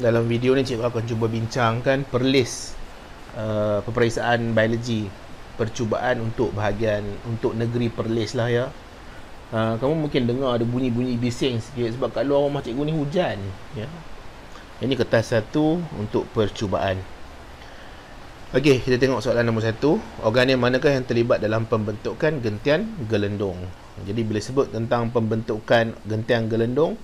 dalam video ni cikgu akan cuba bincangkan perlis uh, peperiksaan biologi percubaan untuk bahagian untuk negeri perlis lah ya uh, kamu mungkin dengar ada bunyi-bunyi bising sikit sebab kat luar rumah cikgu ni hujan ya yeah. ini kertas satu untuk percubaan Okey, kita tengok soalan nombor satu. Organ yang manakah yang terlibat dalam pembentukan gentian gelendong? Jadi bila sebut tentang pembentukan gentian gelendong,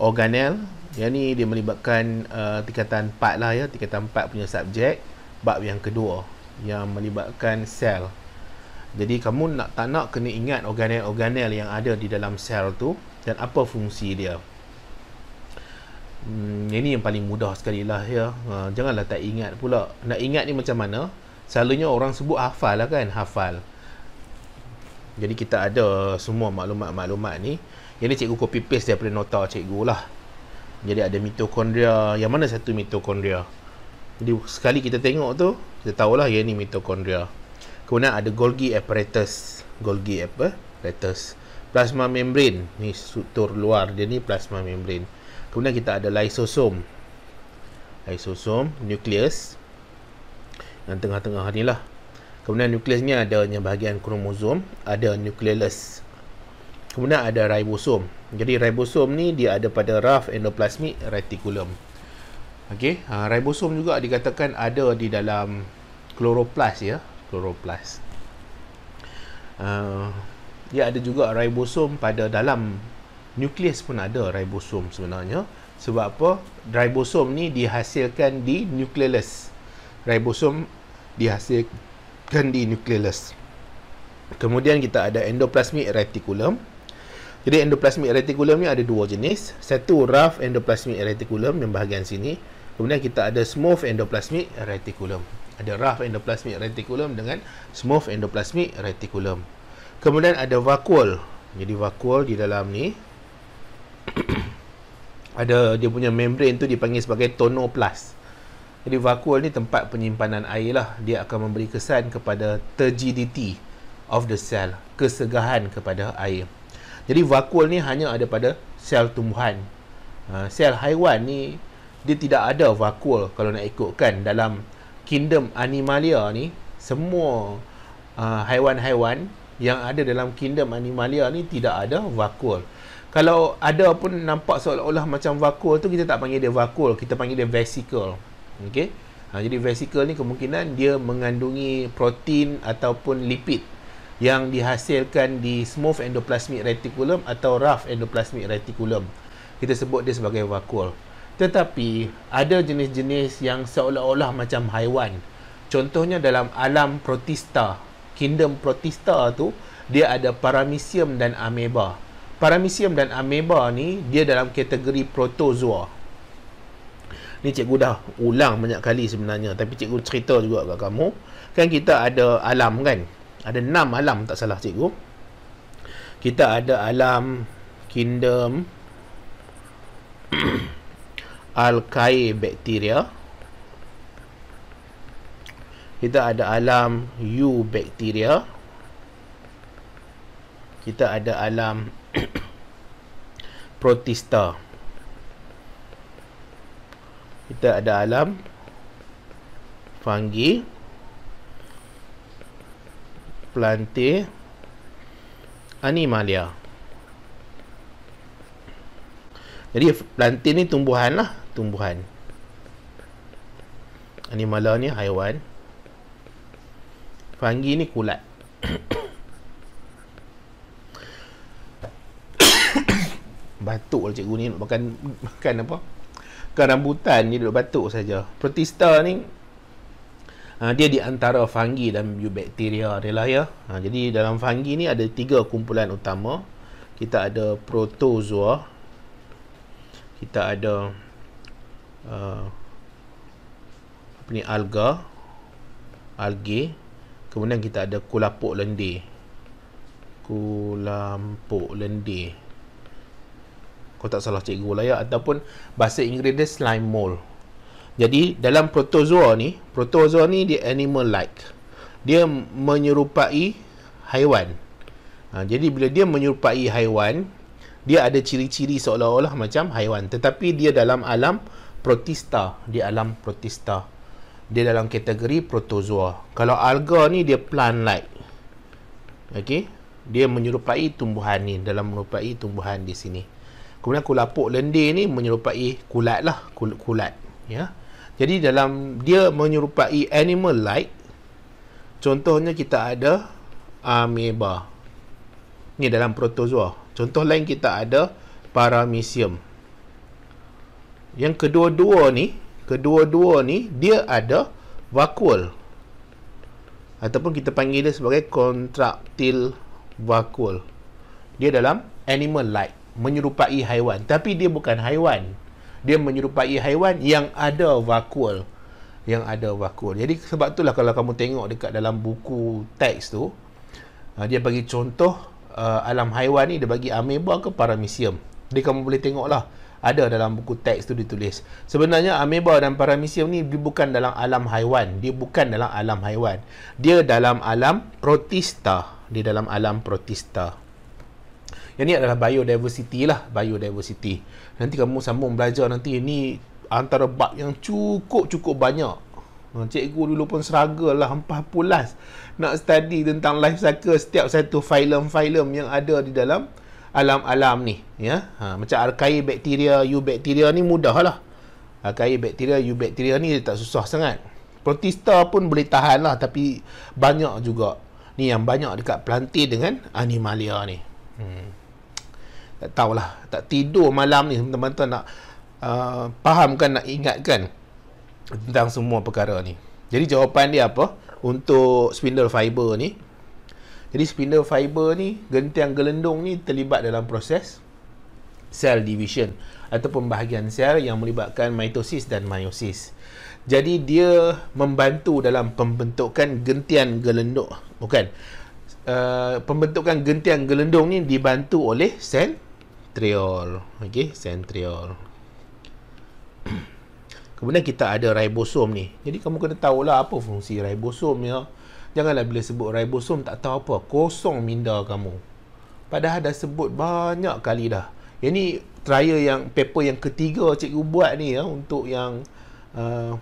organel yang ni dia melibatkan uh, tingkatan 4 lah ya, tingkatan 4 punya subjek bab yang kedua yang melibatkan sel. Jadi kamu nak tak nak kena ingat organel-organel yang ada di dalam sel tu dan apa fungsi dia. Hmm, ini yang paling mudah sekali lah ya. Uh, janganlah tak ingat pula. Nak ingat ni macam mana? Selalunya orang sebut hafal lah kan, hafal. Jadi kita ada semua maklumat-maklumat ni. Yang ni cikgu copy paste daripada nota cikgu lah. Jadi ada mitokondria Yang mana satu mitokondria Jadi sekali kita tengok tu Kita tahulah yang ni mitokondria Kemudian ada Golgi apparatus Golgi eh? apparatus Plasma membrane Ni struktur luar dia ni plasma membrane Kemudian kita ada lysosome Lysosome Nucleus Yang tengah-tengah ni lah Kemudian nucleus ni ada bahagian kromosom Ada nucleus Kemudian ada ribosom. Jadi ribosom ni dia ada pada rough endoplasmic reticulum. Okey, uh, ah, ribosom juga dikatakan ada di dalam kloroplas ya, kloroplas. Uh, ah, dia ada juga ribosom pada dalam nukleus pun ada ribosom sebenarnya. Sebab apa? Ribosom ni dihasilkan di nukleus. Ribosom dihasilkan di nukleus. Kemudian kita ada endoplasmic reticulum. Jadi endoplasmic reticulum ni ada dua jenis. Satu rough endoplasmic reticulum yang bahagian sini. Kemudian kita ada smooth endoplasmic reticulum. Ada rough endoplasmic reticulum dengan smooth endoplasmic reticulum. Kemudian ada vacuole. Jadi vacuole di dalam ni ada dia punya membrane tu dipanggil sebagai tonoplast. Jadi vacuole ni tempat penyimpanan air lah. Dia akan memberi kesan kepada turgidity of the cell, kesegahan kepada air. Jadi vakul ni hanya ada pada sel tumbuhan. Uh, sel haiwan ni dia tidak ada vakul kalau nak ikutkan dalam kingdom animalia ni semua uh, haiwan-haiwan yang ada dalam kingdom animalia ni tidak ada vakul. Kalau ada pun nampak seolah-olah macam vakul tu kita tak panggil dia vakul, kita panggil dia vesikel. Okey. Ha, jadi vesikel ni kemungkinan dia mengandungi protein ataupun lipid yang dihasilkan di smooth endoplasmic reticulum atau rough endoplasmic reticulum kita sebut dia sebagai vakuol tetapi ada jenis-jenis yang seolah-olah macam haiwan contohnya dalam alam protista kingdom protista tu dia ada paramecium dan ameba paramecium dan ameba ni dia dalam kategori protozoa ni cikgu dah ulang banyak kali sebenarnya tapi cikgu cerita juga kat kamu kan kita ada alam kan ada enam alam tak salah cikgu. Kita ada alam kingdom alkai bakteria. Kita ada alam U bakteria. Kita ada alam protista. Kita ada alam fungi pelantir Animalia Jadi pelantir ni tumbuhan lah Tumbuhan Animalia ni haiwan Fanggi ni kulat Batuk lah cikgu ni nak makan Makan apa Makan rambutan ni duduk batuk saja. Protista ni ha, dia di antara fungi dan bakteria dia lah ya. Ha, jadi dalam fungi ni ada tiga kumpulan utama. Kita ada protozoa. Kita ada uh, apa ni alga, algae. Kemudian kita ada kulapuk lendir. Kulapuk lendir. Kau tak salah cikgu lah ya. Ataupun bahasa Inggeris dia slime mold. Jadi dalam protozoa ni, protozoa ni dia animal like. Dia menyerupai haiwan. Ha, jadi bila dia menyerupai haiwan, dia ada ciri-ciri seolah-olah macam haiwan. Tetapi dia dalam alam protista, di alam protista. Dia dalam kategori protozoa. Kalau alga ni dia plant like. Okey, dia menyerupai tumbuhan ni dalam menyerupai tumbuhan di sini. Kemudian kulapuk lendir ni menyerupai kulat lah, kulat. Ya. Yeah. Jadi dalam dia menyerupai animal like contohnya kita ada ameba. Ni dalam protozoa. Contoh lain kita ada paramecium. Yang kedua-dua ni, kedua-dua ni dia ada vakul, Ataupun kita panggil dia sebagai contractile vakul. Dia dalam animal like, menyerupai haiwan tapi dia bukan haiwan dia menyerupai haiwan yang ada vakul, yang ada vakul. jadi sebab itulah kalau kamu tengok dekat dalam buku teks tu uh, dia bagi contoh uh, alam haiwan ni dia bagi amoeba ke paramecium jadi kamu boleh tengok lah ada dalam buku teks tu ditulis sebenarnya amoeba dan paramecium ni dia bukan dalam alam haiwan dia bukan dalam alam haiwan dia dalam alam protista dia dalam alam protista yang ni adalah biodiversity lah biodiversity nanti kamu sambung belajar nanti ni antara bab yang cukup-cukup banyak ha, cikgu dulu pun seraga lah empah pulas nak study tentang life cycle setiap satu filem-filem yang ada di dalam alam-alam ni ya ha, macam arkai bakteria eubakteria ni mudah lah arkai bakteria eubakteria ni tak susah sangat protista pun boleh tahan lah tapi banyak juga ni yang banyak dekat plantain dengan animalia ni hmm tak tahulah tak tidur malam ni teman-teman nak uh, fahamkan nak ingatkan tentang semua perkara ni jadi jawapan dia apa untuk spindle fiber ni jadi spindle fiber ni gentian gelendung ni terlibat dalam proses cell division ataupun bahagian sel yang melibatkan mitosis dan meiosis. Jadi dia membantu dalam pembentukan gentian gelendung. Bukan. Uh, pembentukan gentian gelendung ni dibantu oleh sel centriol okey centriol kemudian kita ada ribosom ni jadi kamu kena tahulah apa fungsi ribosom ya oh. janganlah bila sebut ribosom tak tahu apa kosong minda kamu padahal dah sebut banyak kali dah ini trial yang paper yang ketiga cikgu buat ni ya untuk yang uh,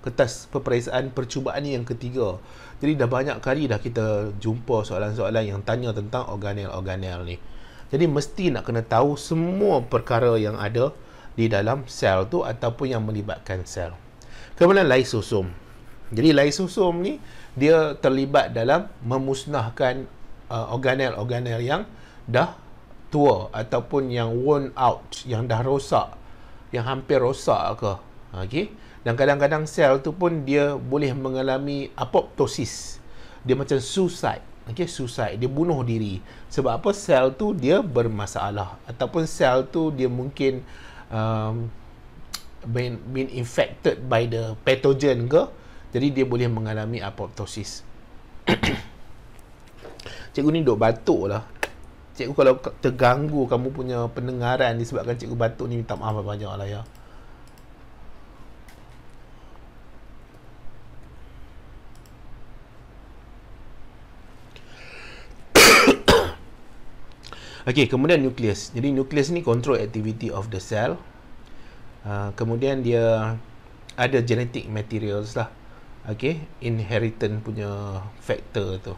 kertas peperiksaan percubaan ni yang ketiga jadi dah banyak kali dah kita jumpa soalan-soalan yang tanya tentang organel-organel ni jadi mesti nak kena tahu semua perkara yang ada di dalam sel tu ataupun yang melibatkan sel. Kemudian lysosom. Jadi lysosom ni dia terlibat dalam memusnahkan uh, organel-organel yang dah tua ataupun yang worn out, yang dah rosak, yang hampir rosak ke. Okey. Dan kadang-kadang sel tu pun dia boleh mengalami apoptosis. Dia macam suicide okey suicide dia bunuh diri sebab apa sel tu dia bermasalah ataupun sel tu dia mungkin um, been, been infected by the pathogen ke jadi dia boleh mengalami apoptosis cikgu ni duk batuk lah cikgu kalau terganggu kamu punya pendengaran disebabkan cikgu batuk ni minta maaf banyak lah ya Okey, kemudian nukleus. Jadi nukleus ni control activity of the cell. Uh, kemudian dia ada genetic materials lah. Okey, inheritance punya factor tu.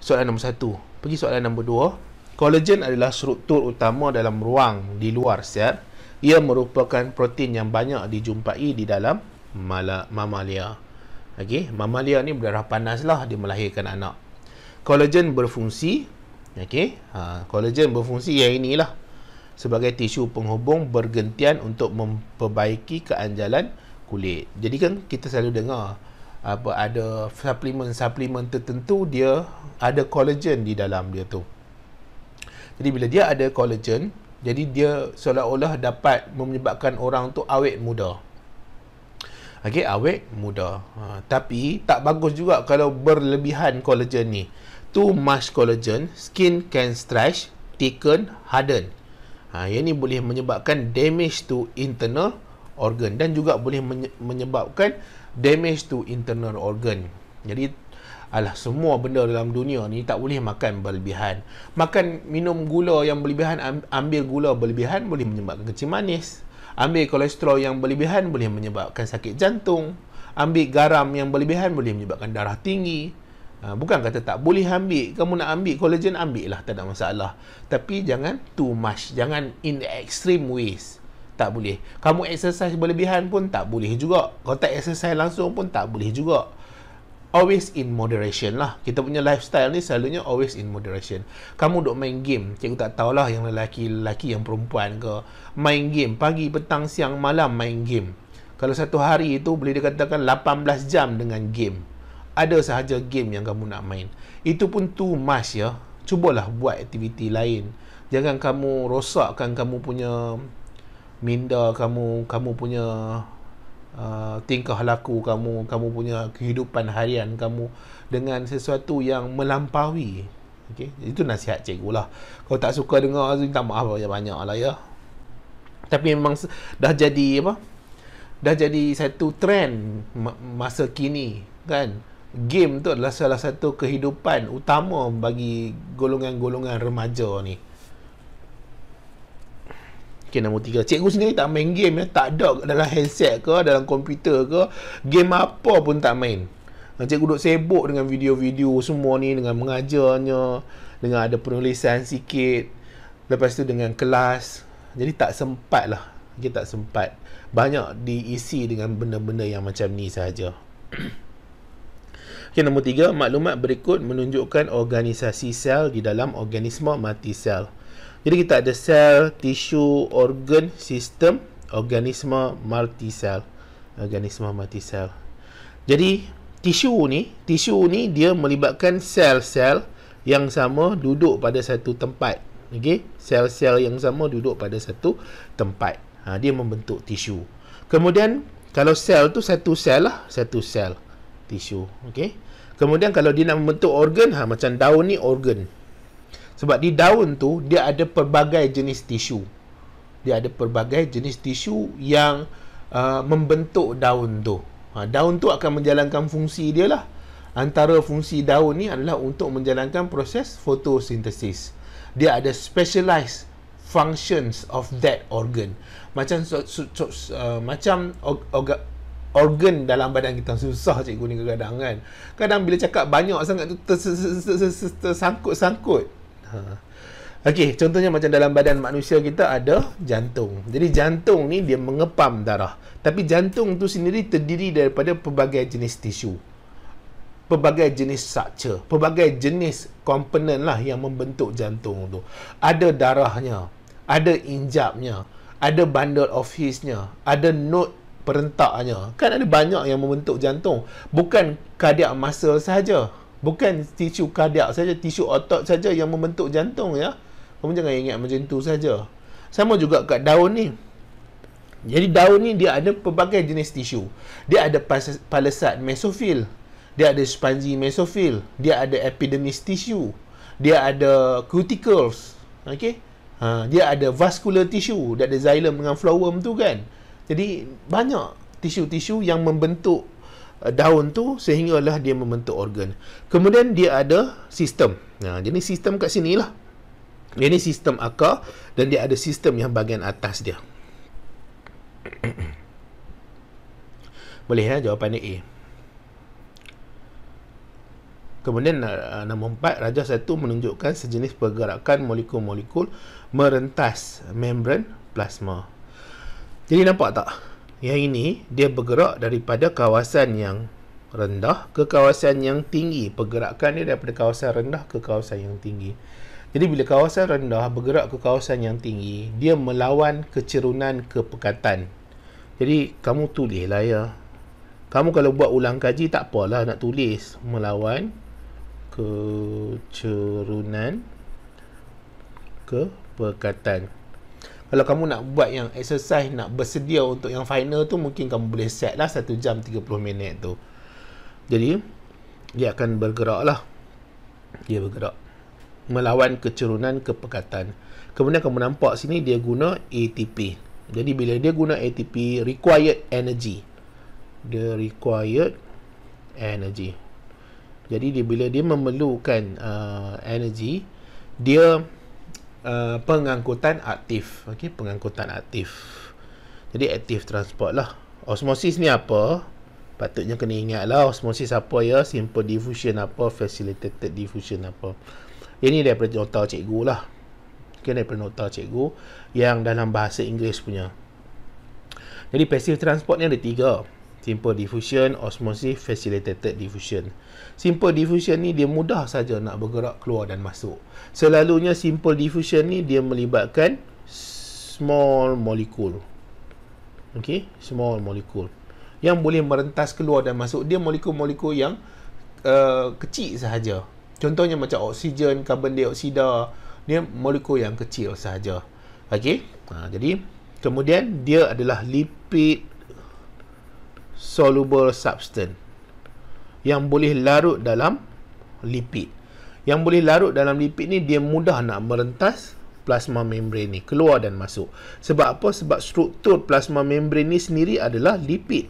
Soalan nombor satu. Pergi soalan nombor dua. Collagen adalah struktur utama dalam ruang di luar sel. Ia merupakan protein yang banyak dijumpai di dalam mala, mamalia. Okey, mamalia ni berdarah panas lah dia melahirkan anak. Collagen berfungsi Okey, ha, collagen berfungsi yang inilah sebagai tisu penghubung bergantian untuk memperbaiki keanjalan kulit. Jadi kan kita selalu dengar apa ada suplemen-suplemen tertentu dia ada kolagen di dalam dia tu. Jadi bila dia ada kolagen, jadi dia seolah-olah dapat menyebabkan orang tu awet muda. Okey, awet muda. Ha, tapi tak bagus juga kalau berlebihan kolagen ni too much collagen, skin can stretch, thicken, harden. Ha, yang ini boleh menyebabkan damage to internal organ dan juga boleh menyebabkan damage to internal organ. Jadi, alah semua benda dalam dunia ni tak boleh makan berlebihan. Makan minum gula yang berlebihan, ambil gula berlebihan boleh menyebabkan kecil manis. Ambil kolesterol yang berlebihan boleh menyebabkan sakit jantung. Ambil garam yang berlebihan boleh menyebabkan darah tinggi. Ha, bukan kata tak boleh ambil. Kamu nak ambil collagen, ambil lah. Tak ada masalah. Tapi jangan too much. Jangan in extreme ways. Tak boleh. Kamu exercise berlebihan pun tak boleh juga. Kalau tak exercise langsung pun tak boleh juga. Always in moderation lah. Kita punya lifestyle ni selalunya always in moderation. Kamu duk main game. Cikgu tak tahulah yang lelaki-lelaki yang perempuan ke. Main game. Pagi, petang, siang, malam main game. Kalau satu hari itu boleh dikatakan 18 jam dengan game ada sahaja game yang kamu nak main itu pun too much ya cubalah buat aktiviti lain jangan kamu rosakkan kamu punya minda kamu kamu punya Uh, tingkah laku kamu kamu punya kehidupan harian kamu dengan sesuatu yang melampaui okay? itu nasihat cikgu lah kalau tak suka dengar minta maaf banyak banyak lah ya tapi memang dah jadi apa dah jadi satu trend masa kini kan game tu adalah salah satu kehidupan utama bagi golongan-golongan remaja ni ok nombor tiga cikgu sendiri tak main game ya tak ada dalam headset, ke dalam komputer ke game apa pun tak main ha, cikgu duduk sibuk dengan video-video semua ni dengan mengajarnya dengan ada penulisan sikit lepas tu dengan kelas jadi tak sempat lah kita tak sempat banyak diisi dengan benda-benda yang macam ni saja. Okey, nombor tiga, maklumat berikut menunjukkan organisasi sel di dalam organisma mati sel. Jadi kita ada sel, tisu, organ, sistem, organisma mati sel. Organisma mati sel. Jadi tisu ni, tisu ni dia melibatkan sel-sel yang sama duduk pada satu tempat. Okey, sel-sel yang sama duduk pada satu tempat. Ha, dia membentuk tisu. Kemudian kalau sel tu satu sel lah, satu sel tisu. okay. Kemudian kalau dia nak membentuk organ, ha, macam daun ni organ. Sebab di daun tu, dia ada pelbagai jenis tisu. Dia ada pelbagai jenis tisu yang uh, membentuk daun tu. Ha, daun tu akan menjalankan fungsi dia lah. Antara fungsi daun ni adalah untuk menjalankan proses fotosintesis. Dia ada specialized functions of that organ. Macam so, so, so, uh, macam organ organ dalam badan kita susah cikgu ni kadang-kadang kan kadang bila cakap banyak sangat tu tersangkut-sangkut ha. Okey, contohnya macam dalam badan manusia kita ada jantung. Jadi jantung ni dia mengepam darah. Tapi jantung tu sendiri terdiri daripada pelbagai jenis tisu. Pelbagai jenis structure, pelbagai jenis komponen lah yang membentuk jantung tu. Ada darahnya, ada injapnya, ada bundle of his-nya, ada node perentaknya kan ada banyak yang membentuk jantung bukan cardiac muscle saja bukan tisu cardiac saja tisu otot saja yang membentuk jantung ya kamu jangan ingat macam tu saja sama juga kat daun ni jadi daun ni dia ada pelbagai jenis tisu dia ada palisad mesofil dia ada spongy mesofil dia ada epidermis tisu, dia ada cuticles okey ha dia ada vascular tissue dia ada xylem dengan phloem tu kan jadi banyak tisu-tisu yang membentuk uh, daun tu sehinggalah dia membentuk organ. Kemudian dia ada sistem. Nah, jadi sistem kat sinilah. Dia ni sistem akar dan dia ada sistem yang bahagian atas dia. Boleh ya jawapan dia A. Kemudian uh, uh, nombor empat, Raja Satu menunjukkan sejenis pergerakan molekul-molekul merentas membran plasma. Jadi nampak tak? Yang ini dia bergerak daripada kawasan yang rendah ke kawasan yang tinggi. Pergerakan dia daripada kawasan rendah ke kawasan yang tinggi. Jadi bila kawasan rendah bergerak ke kawasan yang tinggi, dia melawan kecerunan kepekatan. Jadi kamu tulis lah ya. Kamu kalau buat ulang kaji tak apalah nak tulis melawan kecerunan kepekatan. Kalau kamu nak buat yang exercise Nak bersedia untuk yang final tu Mungkin kamu boleh set lah 1 jam 30 minit tu Jadi Dia akan bergerak lah Dia bergerak Melawan kecerunan kepekatan Kemudian kamu nampak sini dia guna ATP Jadi bila dia guna ATP Required energy Dia required energy Jadi dia, bila dia memerlukan uh, energy Dia Dia uh, pengangkutan aktif. okay? pengangkutan aktif. Jadi aktif transport lah. Osmosis ni apa? Patutnya kena ingat lah osmosis apa ya. Simple diffusion apa, facilitated diffusion apa. Ini daripada nota cikgu lah. Okey, daripada nota cikgu yang dalam bahasa Inggeris punya. Jadi passive transport ni ada tiga. Simple diffusion, osmosis, facilitated diffusion. Simple diffusion ni dia mudah saja nak bergerak keluar dan masuk. Selalunya simple diffusion ni dia melibatkan small molecule. Okay, small molecule. Yang boleh merentas keluar dan masuk. Dia molekul-molekul yang uh, kecil sahaja. Contohnya macam oksigen, karbon dioksida. Dia molekul yang kecil sahaja. Okay, ha, jadi kemudian dia adalah lipid soluble substance yang boleh larut dalam lipid. Yang boleh larut dalam lipid ni dia mudah nak merentas plasma membrane ni keluar dan masuk. Sebab apa? Sebab struktur plasma membrane ni sendiri adalah lipid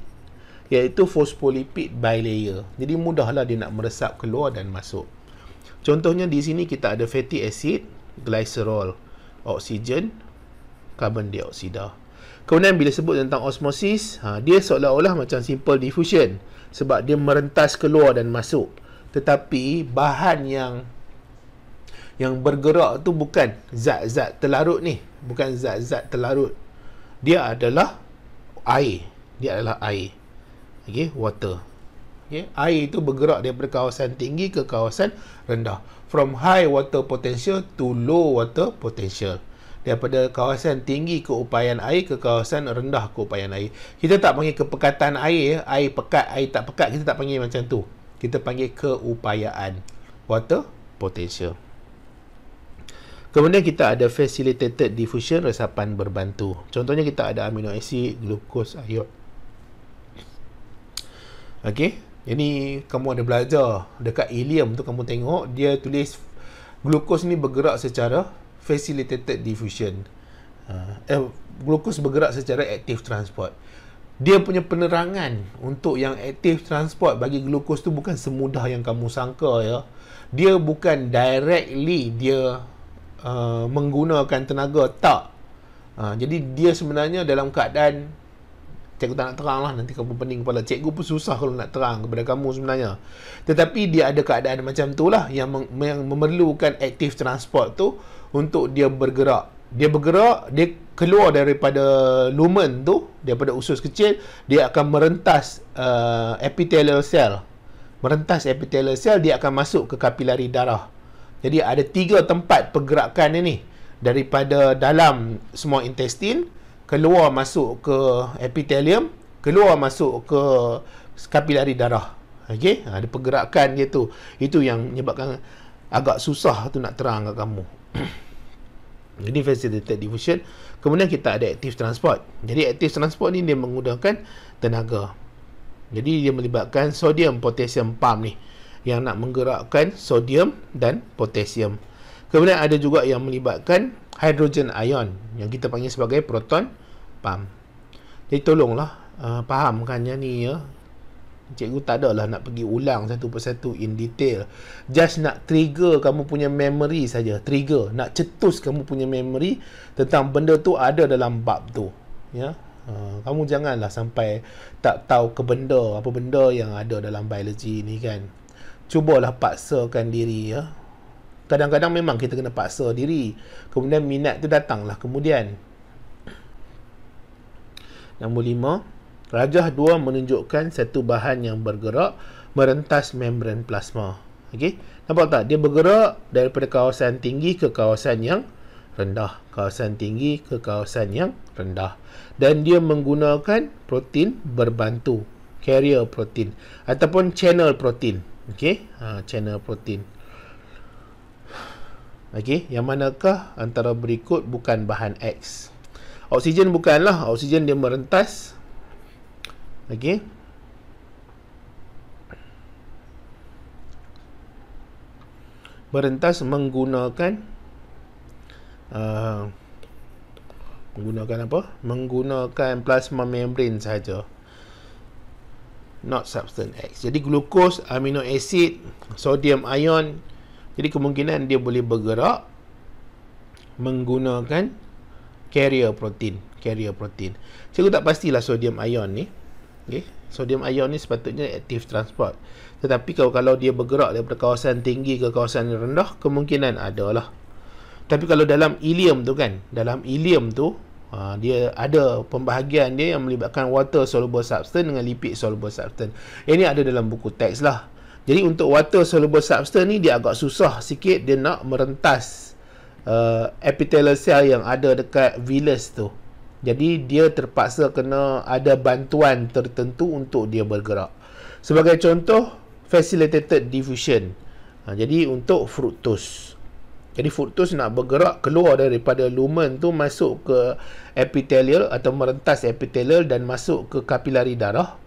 iaitu fosfolipid bilayer. Jadi mudahlah dia nak meresap keluar dan masuk. Contohnya di sini kita ada fatty acid, glycerol, oksigen, carbon dioksida. Kemudian bila sebut tentang osmosis, ha, dia seolah-olah macam simple diffusion sebab dia merentas keluar dan masuk. Tetapi bahan yang yang bergerak tu bukan zat-zat terlarut ni, bukan zat-zat terlarut. Dia adalah air. Dia adalah air. Okey, water. Okey, air itu bergerak daripada kawasan tinggi ke kawasan rendah. From high water potential to low water potential daripada kawasan tinggi keupayaan air ke kawasan rendah keupayaan air. Kita tak panggil kepekatan air, air pekat, air tak pekat, kita tak panggil macam tu. Kita panggil keupayaan water potential. Kemudian kita ada facilitated diffusion resapan berbantu. Contohnya kita ada amino acid, glukos, iod. Okay, ini kamu ada belajar dekat ilium tu kamu tengok dia tulis glukos ni bergerak secara facilitated diffusion. Uh, eh, glukos bergerak secara active transport. Dia punya penerangan untuk yang active transport bagi glukos tu bukan semudah yang kamu sangka ya. Dia bukan directly dia uh, menggunakan tenaga tak. Uh, jadi dia sebenarnya dalam keadaan Cikgu tak nak terang lah Nanti kamu pening kepala Cikgu pun susah kalau nak terang kepada kamu sebenarnya Tetapi dia ada keadaan macam tu lah yang, yang memerlukan aktif transport tu untuk dia bergerak. Dia bergerak, dia keluar daripada lumen tu, daripada usus kecil, dia akan merentas uh, epithelial cell. Merentas epithelial cell, dia akan masuk ke kapilari darah. Jadi ada tiga tempat pergerakan ini daripada dalam semua intestin keluar masuk ke epithelium keluar masuk ke kapilari darah okey ada pergerakan dia tu itu yang menyebabkan agak susah tu nak terang kat kamu Jadi facilitated diffusion. Kemudian kita ada active transport. Jadi active transport ni dia menggunakan tenaga. Jadi dia melibatkan sodium potassium pump ni yang nak menggerakkan sodium dan potassium. Kemudian ada juga yang melibatkan hydrogen ion yang kita panggil sebagai proton pump. Jadi tolonglah uh, fahamkan yang ni ya. Cikgu tak adalah nak pergi ulang satu persatu in detail. Just nak trigger kamu punya memory saja. Trigger. Nak cetus kamu punya memory tentang benda tu ada dalam bab tu. Ya. Uh, kamu janganlah sampai tak tahu ke benda, apa benda yang ada dalam biologi ni kan. Cubalah paksakan diri ya. Kadang-kadang memang kita kena paksa diri. Kemudian minat tu datanglah kemudian. Nombor lima, Rajah 2 menunjukkan satu bahan yang bergerak merentas membran plasma. Okey, nampak tak? Dia bergerak daripada kawasan tinggi ke kawasan yang rendah. Kawasan tinggi ke kawasan yang rendah. Dan dia menggunakan protein berbantu. Carrier protein. Ataupun channel protein. Okey, ha, channel protein. Okey, yang manakah antara berikut bukan bahan X? Oksigen bukanlah. Oksigen dia merentas Okey. Berentas menggunakan uh, menggunakan apa? Menggunakan plasma membrane saja. Not substance X. Jadi glukos, amino acid, sodium ion. Jadi kemungkinan dia boleh bergerak menggunakan carrier protein. Carrier protein. Saya tak pastilah sodium ion ni. Okay. Sodium ion ni sepatutnya aktif transport. Tetapi kalau, kalau dia bergerak daripada kawasan tinggi ke kawasan rendah, kemungkinan ada lah. Tapi kalau dalam ilium tu kan, dalam ilium tu, ha, dia ada pembahagian dia yang melibatkan water soluble substance dengan lipid soluble substance. Eh, ini ada dalam buku teks lah. Jadi untuk water soluble substance ni dia agak susah sikit dia nak merentas uh, epithelial cell yang ada dekat villus tu. Jadi dia terpaksa kena ada bantuan tertentu untuk dia bergerak. Sebagai contoh, facilitated diffusion. Ha, jadi untuk fructose. Jadi fructose nak bergerak keluar daripada lumen tu masuk ke epithelial atau merentas epithelial dan masuk ke kapilari darah.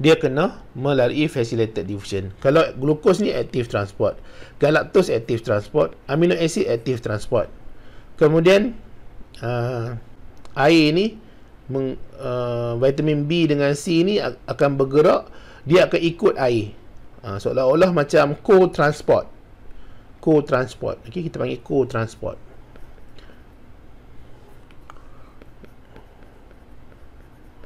Dia kena melalui facilitated diffusion. Kalau glukos ni active transport, galactose active transport, amino acid active transport. Kemudian uh, air ni meng, uh, vitamin B dengan C ni akan bergerak dia akan ikut air uh, seolah-olah macam co-transport co-transport okay, kita panggil co-transport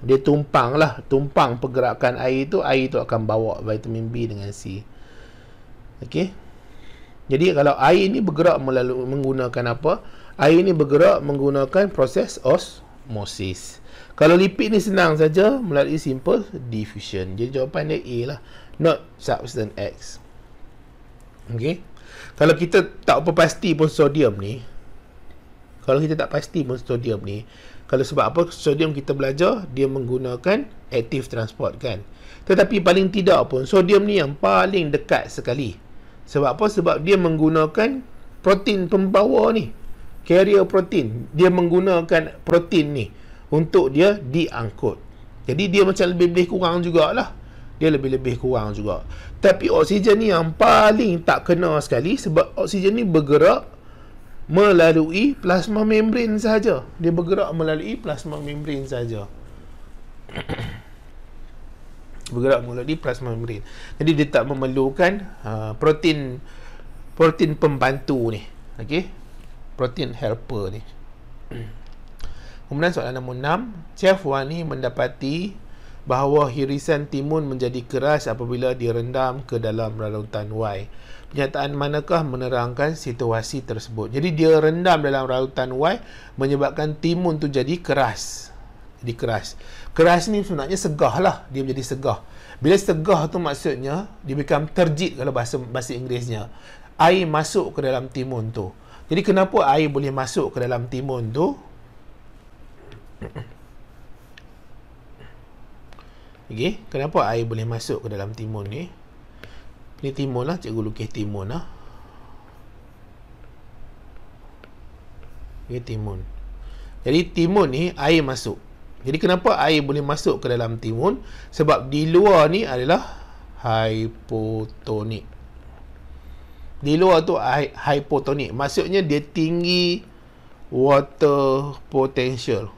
dia tumpang lah tumpang pergerakan air tu air tu akan bawa vitamin B dengan C ok jadi kalau air ni bergerak melalui menggunakan apa air ni bergerak menggunakan proses os osmosis. Kalau lipid ni senang saja melalui simple diffusion. Jadi jawapan dia A lah. Not substance X. Okay. Kalau kita tak apa pasti pun sodium ni. Kalau kita tak pasti pun sodium ni. Kalau sebab apa sodium kita belajar dia menggunakan active transport kan. Tetapi paling tidak pun sodium ni yang paling dekat sekali. Sebab apa? Sebab dia menggunakan protein pembawa ni carrier protein dia menggunakan protein ni untuk dia diangkut jadi dia macam lebih-lebih kurang jugalah dia lebih-lebih kurang juga tapi oksigen ni yang paling tak kena sekali sebab oksigen ni bergerak melalui plasma membran saja dia bergerak melalui plasma membran saja bergerak melalui plasma membran jadi dia tak memerlukan uh, protein protein pembantu ni okey protein helper ni. Kemudian soalan nombor 6, Chef Wani mendapati bahawa hirisan timun menjadi keras apabila direndam ke dalam larutan Y. Penyataan manakah menerangkan situasi tersebut? Jadi dia rendam dalam larutan Y menyebabkan timun tu jadi keras. Jadi keras. Keras ni sebenarnya segah lah. Dia menjadi segah. Bila segah tu maksudnya dia become terjit kalau bahasa bahasa Inggerisnya. Air masuk ke dalam timun tu. Jadi kenapa air boleh masuk ke dalam timun tu? Okey, kenapa air boleh masuk ke dalam timun ni? Ini timun lah, cikgu lukis timun lah. Ini timun. Jadi timun ni air masuk. Jadi kenapa air boleh masuk ke dalam timun? Sebab di luar ni adalah hipotonik di luar tu hypotonic maksudnya dia tinggi water potential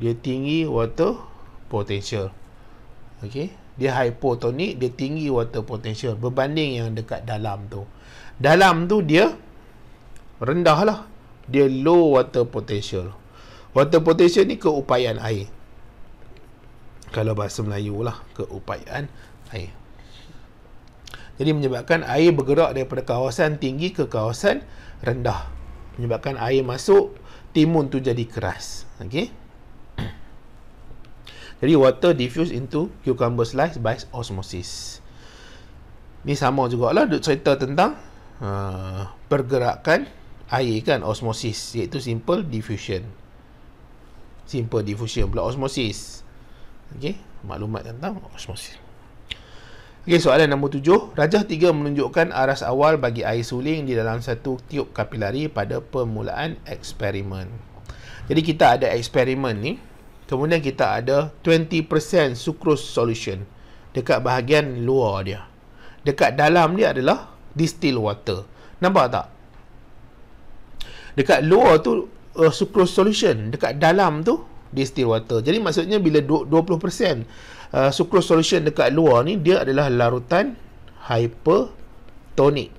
dia tinggi water potential okey dia hypotonic dia tinggi water potential berbanding yang dekat dalam tu dalam tu dia rendah lah dia low water potential water potential ni keupayaan air kalau bahasa Melayu lah keupayaan air jadi menyebabkan air bergerak daripada kawasan tinggi ke kawasan rendah. Menyebabkan air masuk timun tu jadi keras. Okey. Jadi water diffuse into cucumber slice by osmosis. Ni sama juga. duk cerita tentang uh, pergerakan air kan osmosis iaitu simple diffusion. Simple diffusion pula osmosis. Okey, maklumat tentang osmosis. Okay, soalan nombor tujuh. Rajah tiga menunjukkan aras awal bagi air suling di dalam satu tiup kapilari pada permulaan eksperimen. Jadi kita ada eksperimen ni. Kemudian kita ada 20% sucrose solution dekat bahagian luar dia. Dekat dalam dia adalah distilled water. Nampak tak? Dekat luar tu uh, sucrose solution. Dekat dalam tu distilled water. Jadi maksudnya bila 20% uh, sucrose solution dekat luar ni dia adalah larutan hypertonic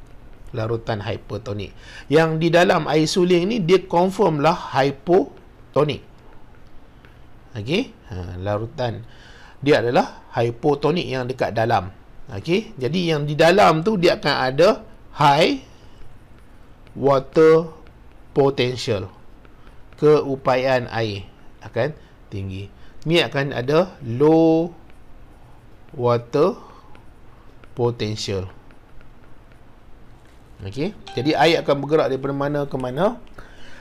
larutan hypertonic yang di dalam air suling ni dia confirm lah hypotonic ok ha, uh, larutan dia adalah hypotonic yang dekat dalam ok jadi yang di dalam tu dia akan ada high water potential keupayaan air akan tinggi ni akan ada low water potential Okey, jadi air akan bergerak daripada mana ke mana?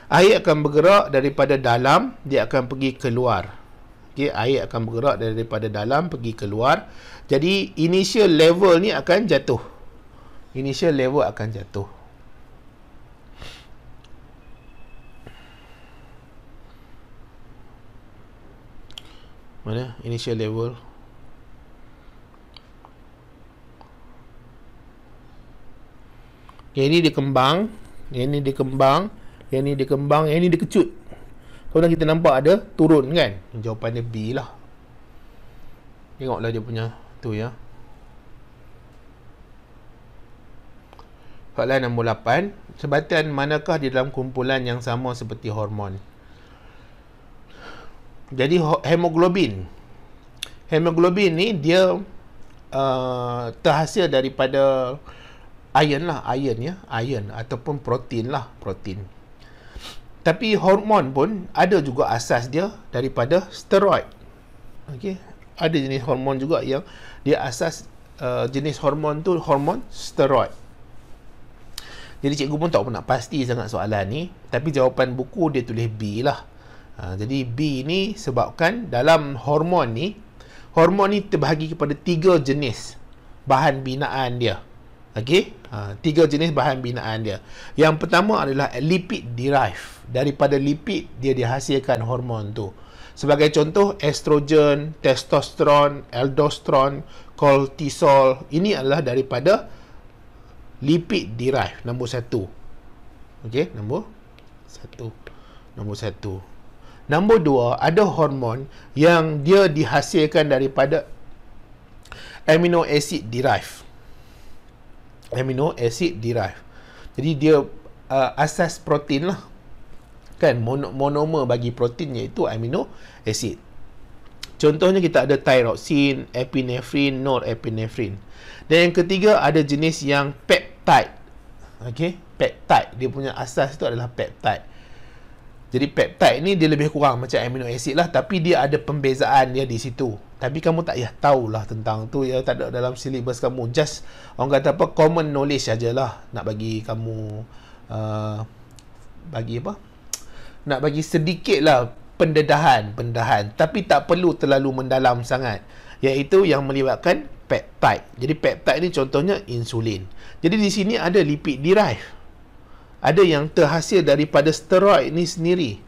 Air akan bergerak daripada dalam, dia akan pergi keluar. Okey, air akan bergerak daripada dalam pergi keluar. Jadi initial level ni akan jatuh. Initial level akan jatuh. Mana? Initial level. Yang ini dia kembang. Yang ini dia kembang. Yang ini dia kembang. Yang ini dia kecut. Kemudian kita nampak ada turun kan? Jawapan dia B lah. Tengoklah dia punya tu ya. Soalan nombor 8. Sebatan manakah di dalam kumpulan yang sama seperti hormon? Jadi hemoglobin. Hemoglobin ni dia uh, terhasil daripada iron lah, iron ya, iron ataupun protein lah, protein. Tapi hormon pun ada juga asas dia daripada steroid. Okey, ada jenis hormon juga yang dia asas uh, jenis hormon tu hormon steroid. Jadi cikgu pun tak nak pasti sangat soalan ni, tapi jawapan buku dia tulis B lah. Uh, jadi B ni sebabkan dalam hormon ni hormon ni terbahagi kepada tiga jenis bahan binaan dia. Okay, uh, ha, tiga jenis bahan binaan dia. Yang pertama adalah lipid derived. Daripada lipid dia dihasilkan hormon tu. Sebagai contoh estrogen, testosteron, aldosteron, cortisol, ini adalah daripada lipid derived nombor satu. okay, nombor satu. Nombor satu. Nombor dua, ada hormon yang dia dihasilkan daripada amino acid derived amino acid derived. Jadi dia uh, asas protein lah. Kan Mon- monomer bagi protein iaitu amino acid. Contohnya kita ada tyroxin, epinephrine, norepinephrine. Dan yang ketiga ada jenis yang peptide. Okey, peptide dia punya asas itu adalah peptide. Jadi peptide ni dia lebih kurang macam amino acid lah tapi dia ada pembezaan dia di situ tapi kamu tak payah tahulah tentang tu ya tak ada dalam syllabus kamu just orang kata apa common knowledge sajalah nak bagi kamu uh, bagi apa nak bagi sedikit lah pendedahan pendedahan tapi tak perlu terlalu mendalam sangat iaitu yang melibatkan peptide jadi peptide ni contohnya insulin jadi di sini ada lipid derived ada yang terhasil daripada steroid ni sendiri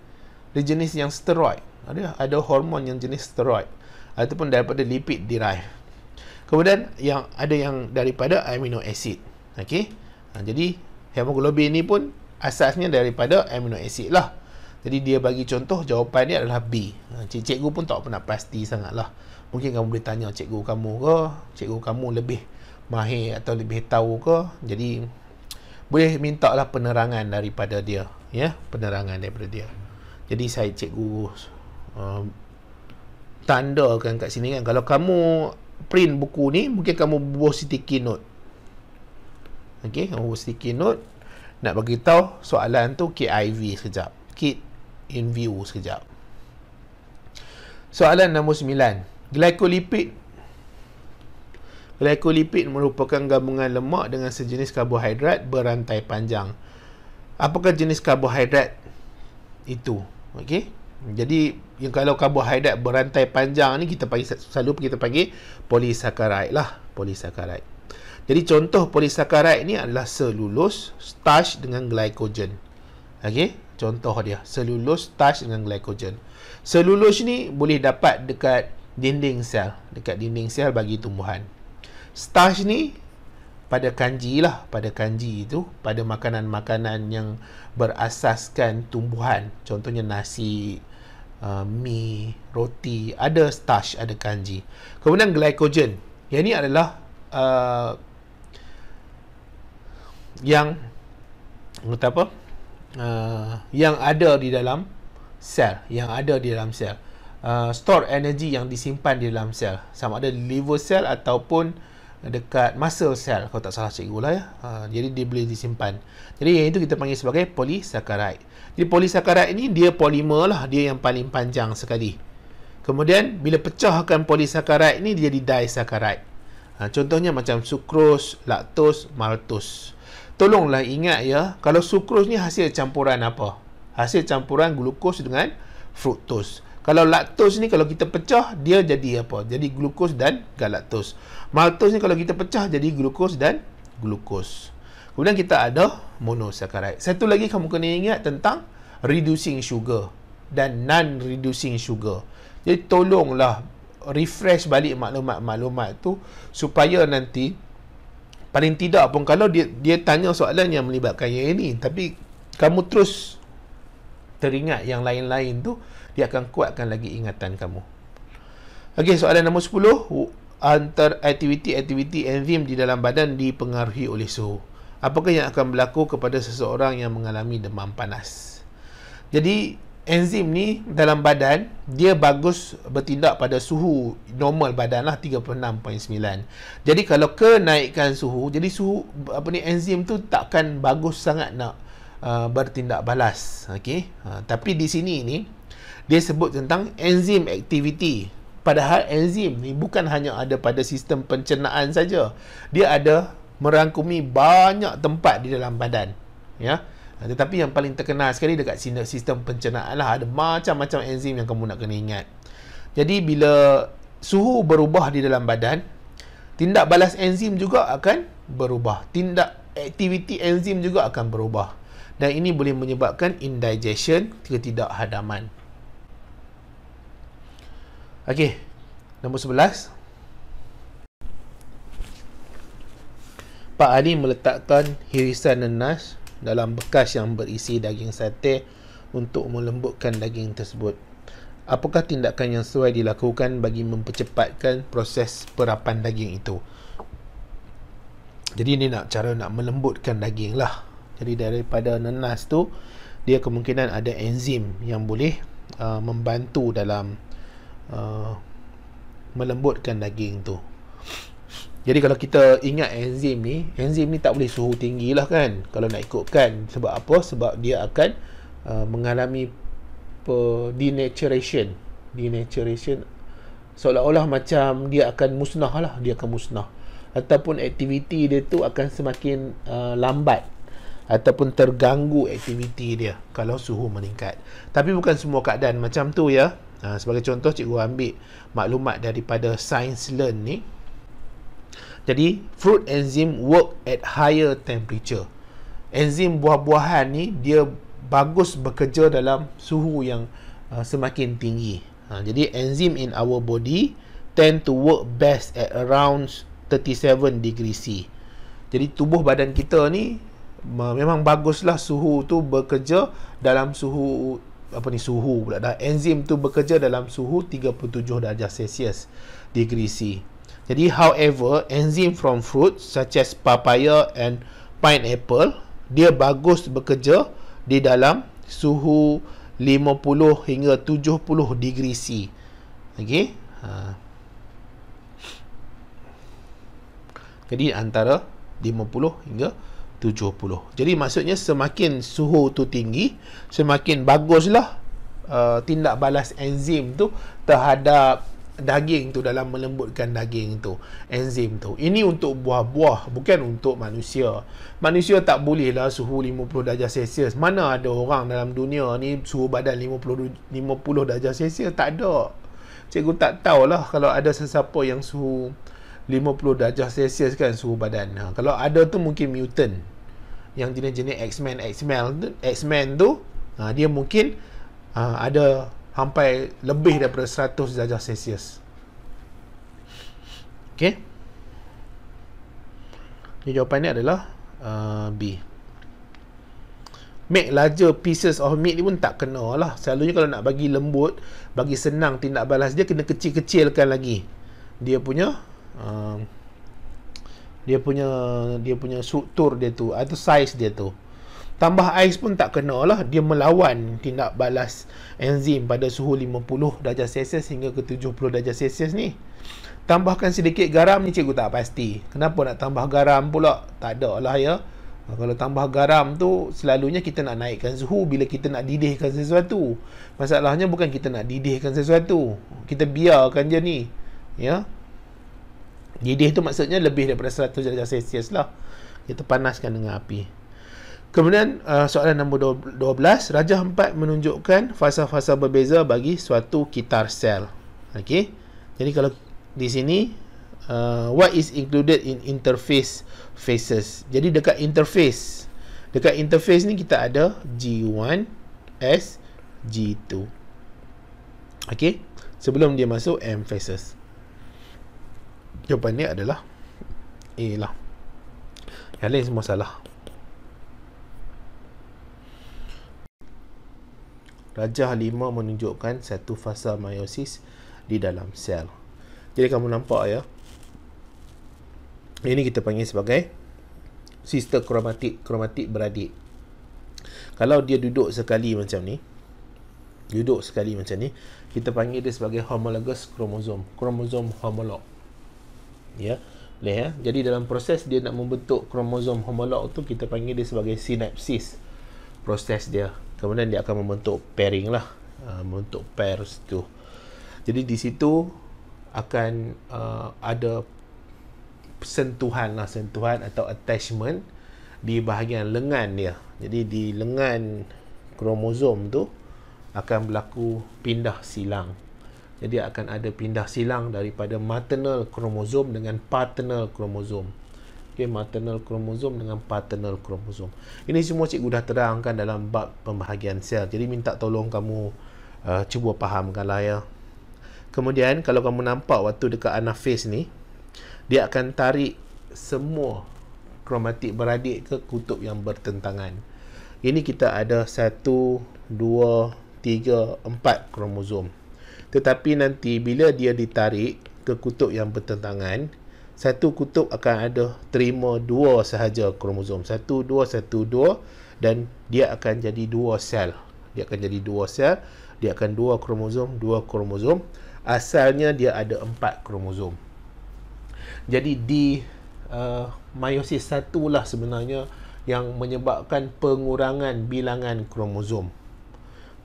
dia jenis yang steroid ada ada hormon yang jenis steroid ataupun daripada lipid derived. Kemudian yang ada yang daripada amino acid. Okey. Ha, jadi hemoglobin ni pun asasnya daripada amino acid lah. Jadi dia bagi contoh jawapan dia adalah B. Ha, cik cikgu pun tak pernah pasti sangat lah. Mungkin kamu boleh tanya cikgu kamu ke, cikgu kamu lebih mahir atau lebih tahu ke. Jadi boleh minta lah penerangan daripada dia. Ya, penerangan daripada dia. Jadi saya cikgu uh, tandakan kat sini kan kalau kamu print buku ni mungkin kamu buat sticky note okey kamu buat sticky note nak bagi tahu soalan tu KIV sekejap kit in view sekejap soalan nombor 9 glycolipid glycolipid merupakan gabungan lemak dengan sejenis karbohidrat berantai panjang apakah jenis karbohidrat itu okey jadi yang kalau karbohidrat berantai panjang ni kita panggil selalu kita panggil polisakarid lah polisakarid jadi contoh polisakarid ni adalah selulus starch dengan glycogen okey contoh dia selulus starch dengan glycogen selulus ni boleh dapat dekat dinding sel dekat dinding sel bagi tumbuhan starch ni pada kanji lah pada kanji itu pada makanan-makanan yang berasaskan tumbuhan contohnya nasi uh, mi, roti, ada starch, ada kanji. Kemudian glycogen. Yang ini adalah uh, yang kata apa? Uh, yang ada di dalam sel, yang ada di dalam sel. Uh, store energy yang disimpan di dalam sel sama ada liver cell ataupun dekat muscle cell kalau tak salah cikgu lah ya uh, jadi dia boleh disimpan jadi yang itu kita panggil sebagai polysaccharide jadi polisakarat ini dia polimer lah, dia yang paling panjang sekali. Kemudian bila pecahkan polisakarat ini dia jadi disakarat. Ha, contohnya macam sukros, laktos, maltos. Tolonglah ingat ya, kalau sukros ni hasil campuran apa? Hasil campuran glukos dengan fruktos. Kalau laktos ni kalau kita pecah dia jadi apa? Jadi glukos dan galaktos. Maltos ni kalau kita pecah jadi glukos dan glukos. Kemudian kita ada monosaccharide. Satu lagi kamu kena ingat tentang reducing sugar dan non-reducing sugar. Jadi tolonglah refresh balik maklumat-maklumat tu supaya nanti paling tidak pun kalau dia dia tanya soalan yang melibatkan yang ini tapi kamu terus teringat yang lain-lain tu dia akan kuatkan lagi ingatan kamu. Okey, soalan nombor 10 antar aktiviti-aktiviti enzim di dalam badan dipengaruhi oleh suhu apakah yang akan berlaku kepada seseorang yang mengalami demam panas jadi enzim ni dalam badan dia bagus bertindak pada suhu normal badan lah 36.9 jadi kalau kenaikan suhu jadi suhu apa ni enzim tu takkan bagus sangat nak uh, bertindak balas okay? uh, tapi di sini ni dia sebut tentang enzim activity padahal enzim ni bukan hanya ada pada sistem pencernaan saja dia ada merangkumi banyak tempat di dalam badan ya ah, tetapi yang paling terkenal sekali dekat sistem pencernaan lah ada macam-macam enzim yang kamu nak kena ingat jadi bila suhu berubah di dalam badan tindak balas enzim juga akan berubah tindak aktiviti enzim juga akan berubah dan ini boleh menyebabkan indigestion ketidakhadaman Okey, nombor 11 Pak Ali meletakkan hirisan nenas dalam bekas yang berisi daging sate untuk melembutkan daging tersebut. Apakah tindakan yang sesuai dilakukan bagi mempercepatkan proses perapan daging itu? Jadi ini nak cara nak melembutkan daging lah. Jadi daripada nenas tu, dia kemungkinan ada enzim yang boleh uh, membantu dalam uh, melembutkan daging tu. Jadi kalau kita ingat enzim ni, enzim ni tak boleh suhu tinggi lah kan. Kalau nak ikutkan. Sebab apa? Sebab dia akan uh, mengalami denaturation. Denaturation. Seolah-olah macam dia akan musnah lah. Dia akan musnah. Ataupun aktiviti dia tu akan semakin uh, lambat. Ataupun terganggu aktiviti dia kalau suhu meningkat. Tapi bukan semua keadaan macam tu ya. Uh, sebagai contoh, cikgu ambil maklumat daripada Science Learn ni. Jadi fruit enzyme work at higher temperature. Enzim buah-buahan ni dia bagus bekerja dalam suhu yang uh, semakin tinggi. Ha, jadi enzim in our body tend to work best at around 37 degree C. Jadi tubuh badan kita ni memang baguslah suhu tu bekerja dalam suhu apa ni suhu pula dah enzim tu bekerja dalam suhu 37 darjah Celsius degree C. Jadi, however, enzim from fruit such as papaya and pineapple, dia bagus bekerja di dalam suhu 50 hingga 70 degree C. Okay. Ha. Jadi, antara 50 hingga 70. Jadi, maksudnya semakin suhu tu tinggi, semakin baguslah uh, tindak balas enzim tu terhadap daging tu dalam melembutkan daging tu enzim tu ini untuk buah-buah bukan untuk manusia manusia tak boleh lah suhu 50 darjah celsius mana ada orang dalam dunia ni suhu badan 50 50 darjah celsius tak ada cikgu tak tahulah kalau ada sesiapa yang suhu 50 darjah celsius kan suhu badan ha, kalau ada tu mungkin mutant yang jenis-jenis X-Men X-Men tu, X-Men tu ha, dia mungkin ha, ada sampai lebih daripada 100 darjah Celsius. Okey. Jadi jawapan ni adalah uh, B. Make larger pieces of meat ni pun tak kena lah. Selalunya kalau nak bagi lembut, bagi senang tindak balas dia, kena kecil-kecilkan lagi. Dia punya... Uh, dia punya dia punya struktur dia tu atau size dia tu Tambah ais pun tak kena lah. Dia melawan tindak balas enzim pada suhu 50 darjah Celsius hingga ke 70 darjah Celsius ni. Tambahkan sedikit garam ni cikgu tak pasti. Kenapa nak tambah garam pula? Tak ada lah ya. Kalau tambah garam tu selalunya kita nak naikkan suhu bila kita nak didihkan sesuatu. Masalahnya bukan kita nak didihkan sesuatu. Kita biarkan je ni. Ya. Didih tu maksudnya lebih daripada 100 darjah Celsius lah. Kita panaskan dengan api. Kemudian uh, soalan nombor 12, Raja 4 menunjukkan fasa-fasa berbeza bagi suatu kitar sel. Okey. Jadi kalau di sini uh, what is included in interface phases. Jadi dekat interface dekat interface ni kita ada G1 S G2. Okey. Sebelum dia masuk M phases. Jawapan dia adalah A lah. Yang lain semua salah. rajah lima menunjukkan satu fasa meiosis di dalam sel. Jadi kamu nampak ya. Ini kita panggil sebagai sister kromatik, kromatik beradik. Kalau dia duduk sekali macam ni, duduk sekali macam ni, kita panggil dia sebagai homologous kromosom, kromosom homolog. Ya, leh ya. Jadi dalam proses dia nak membentuk kromosom homolog tu kita panggil dia sebagai sinapsis proses dia kemudian dia akan membentuk pairing lah ah, membentuk pairs tu jadi di situ akan uh, ada sentuhan lah sentuhan atau attachment di bahagian lengan dia jadi di lengan kromosom tu akan berlaku pindah silang jadi akan ada pindah silang daripada maternal kromosom dengan paternal kromosom okay, maternal kromosom dengan paternal kromosom ini semua cikgu dah terangkan dalam bab pembahagian sel jadi minta tolong kamu uh, cuba fahamkan lah ya kemudian kalau kamu nampak waktu dekat anaphase ni dia akan tarik semua kromatik beradik ke kutub yang bertentangan ini kita ada satu, dua, tiga, empat kromosom tetapi nanti bila dia ditarik ke kutub yang bertentangan, satu kutub akan ada terima dua sahaja kromosom. Satu, dua, satu, dua dan dia akan jadi dua sel. Dia akan jadi dua sel. Dia akan dua kromosom, dua kromosom. Asalnya dia ada empat kromosom. Jadi di uh, meiosis lah sebenarnya yang menyebabkan pengurangan bilangan kromosom.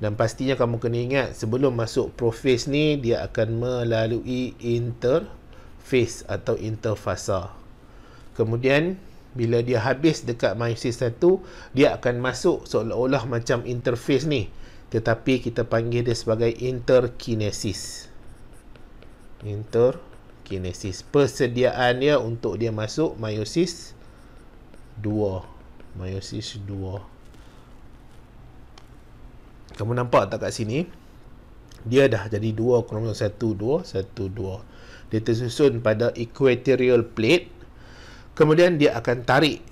Dan pastinya kamu kena ingat sebelum masuk profes ni dia akan melalui inter Face atau interfasa. Kemudian bila dia habis dekat meiosis satu, dia akan masuk seolah-olah macam interface ni. Tetapi kita panggil dia sebagai interkinesis. Interkinesis. Persediaan dia untuk dia masuk meiosis dua. Meiosis dua. Kamu nampak tak kat sini? Dia dah jadi dua. kromosom 1 2 1 2 dia tersusun pada equatorial plate kemudian dia akan tarik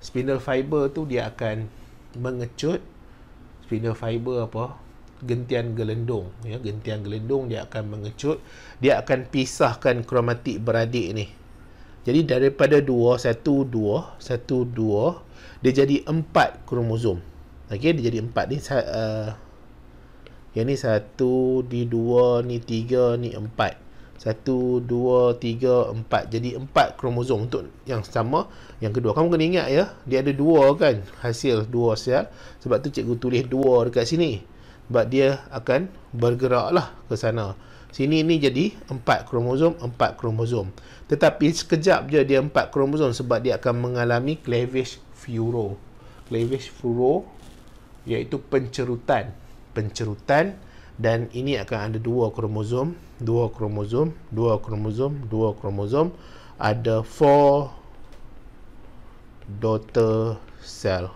spindle fiber tu dia akan mengecut spindle fiber apa gentian gelendung ya gentian gelendung dia akan mengecut dia akan pisahkan kromatik beradik ni jadi daripada dua satu dua satu dua dia jadi empat kromosom okey dia jadi empat ni uh, yang ni satu di dua ni tiga ni empat satu, dua, tiga, empat. Jadi empat kromosom untuk yang sama. Yang kedua, kamu kena ingat ya. Dia ada dua kan hasil dua sel. Sebab tu cikgu tulis dua dekat sini. Sebab dia akan bergerak lah ke sana. Sini ni jadi empat kromosom, empat kromosom. Tetapi sekejap je dia empat kromosom sebab dia akan mengalami cleavage furo. Cleavage furo iaitu pencerutan. Pencerutan dan ini akan ada dua kromosom dua kromosom, dua kromosom, dua kromosom ada four daughter cell.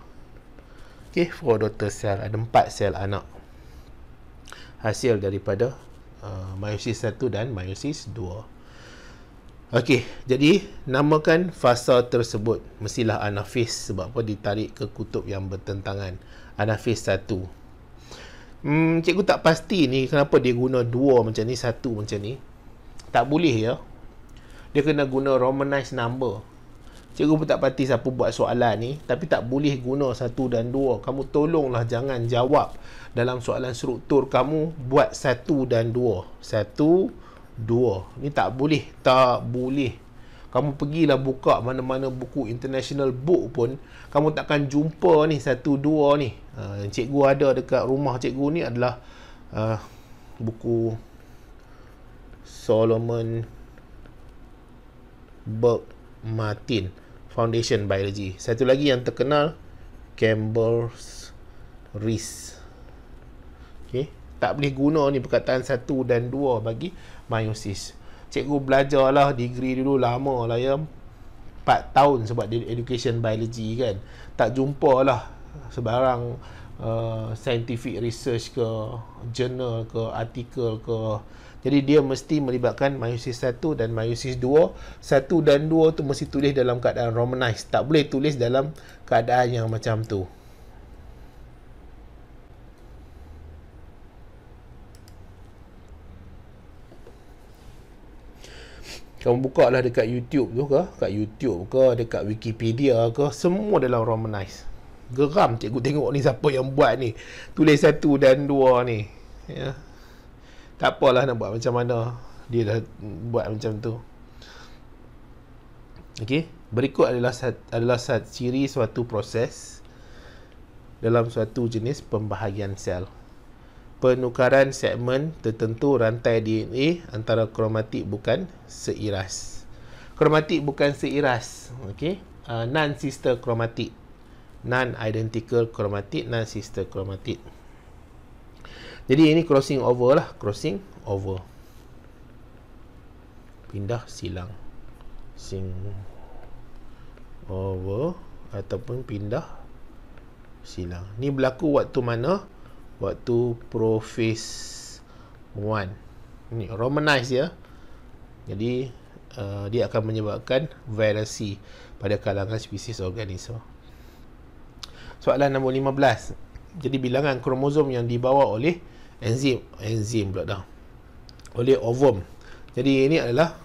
Okey, four daughter cell ada empat sel anak. Hasil daripada uh, meiosis 1 dan meiosis 2. Okey, jadi namakan fasa tersebut mestilah anafis sebab apa ditarik ke kutub yang bertentangan. Anafis 1. Hmm, cikgu tak pasti ni kenapa dia guna dua macam ni, satu macam ni. Tak boleh ya. Dia kena guna romanized number. Cikgu pun tak pasti siapa buat soalan ni. Tapi tak boleh guna satu dan dua. Kamu tolonglah jangan jawab dalam soalan struktur kamu buat satu dan dua. Satu, dua. Ni tak boleh. Tak boleh kamu pergilah buka mana-mana buku international book pun kamu takkan jumpa ni satu dua ni ha, yang uh, cikgu ada dekat rumah cikgu ni adalah uh, buku Solomon Burke Martin Foundation Biology satu lagi yang terkenal Campbell's Reese okay. tak boleh guna ni perkataan satu dan dua bagi meiosis cikgu belajar lah degree dulu lama lah ya 4 tahun sebab dia education biology kan tak jumpa lah sebarang uh, scientific research ke journal ke artikel ke jadi dia mesti melibatkan meiosis 1 dan meiosis 2 1 dan 2 tu mesti tulis dalam keadaan romanized tak boleh tulis dalam keadaan yang macam tu kamu buka lah dekat YouTube tu ke, dekat YouTube ke, dekat Wikipedia ke, semua dalam Romanize. Geram cikgu tengok ni siapa yang buat ni. Tulis satu dan dua ni. Ya. Tak apalah nak buat macam mana. Dia dah buat macam tu. Okey, berikut adalah sat, adalah sat ciri suatu proses dalam suatu jenis pembahagian sel penukaran segmen tertentu rantai DNA antara kromatik bukan seiras. Kromatik bukan seiras. Okay. Uh, ah, non-sister kromatik. Non-identical kromatik, non-sister kromatik. Jadi ini crossing over lah. Crossing over. Pindah silang. Sing over ataupun pindah silang. Ni berlaku waktu mana? waktu Pro Phase 1 ni Romanize dia jadi uh, dia akan menyebabkan variasi pada kalangan spesies organisme soalan nombor 15 jadi bilangan kromosom yang dibawa oleh enzim enzim pula dah oleh ovum jadi ini adalah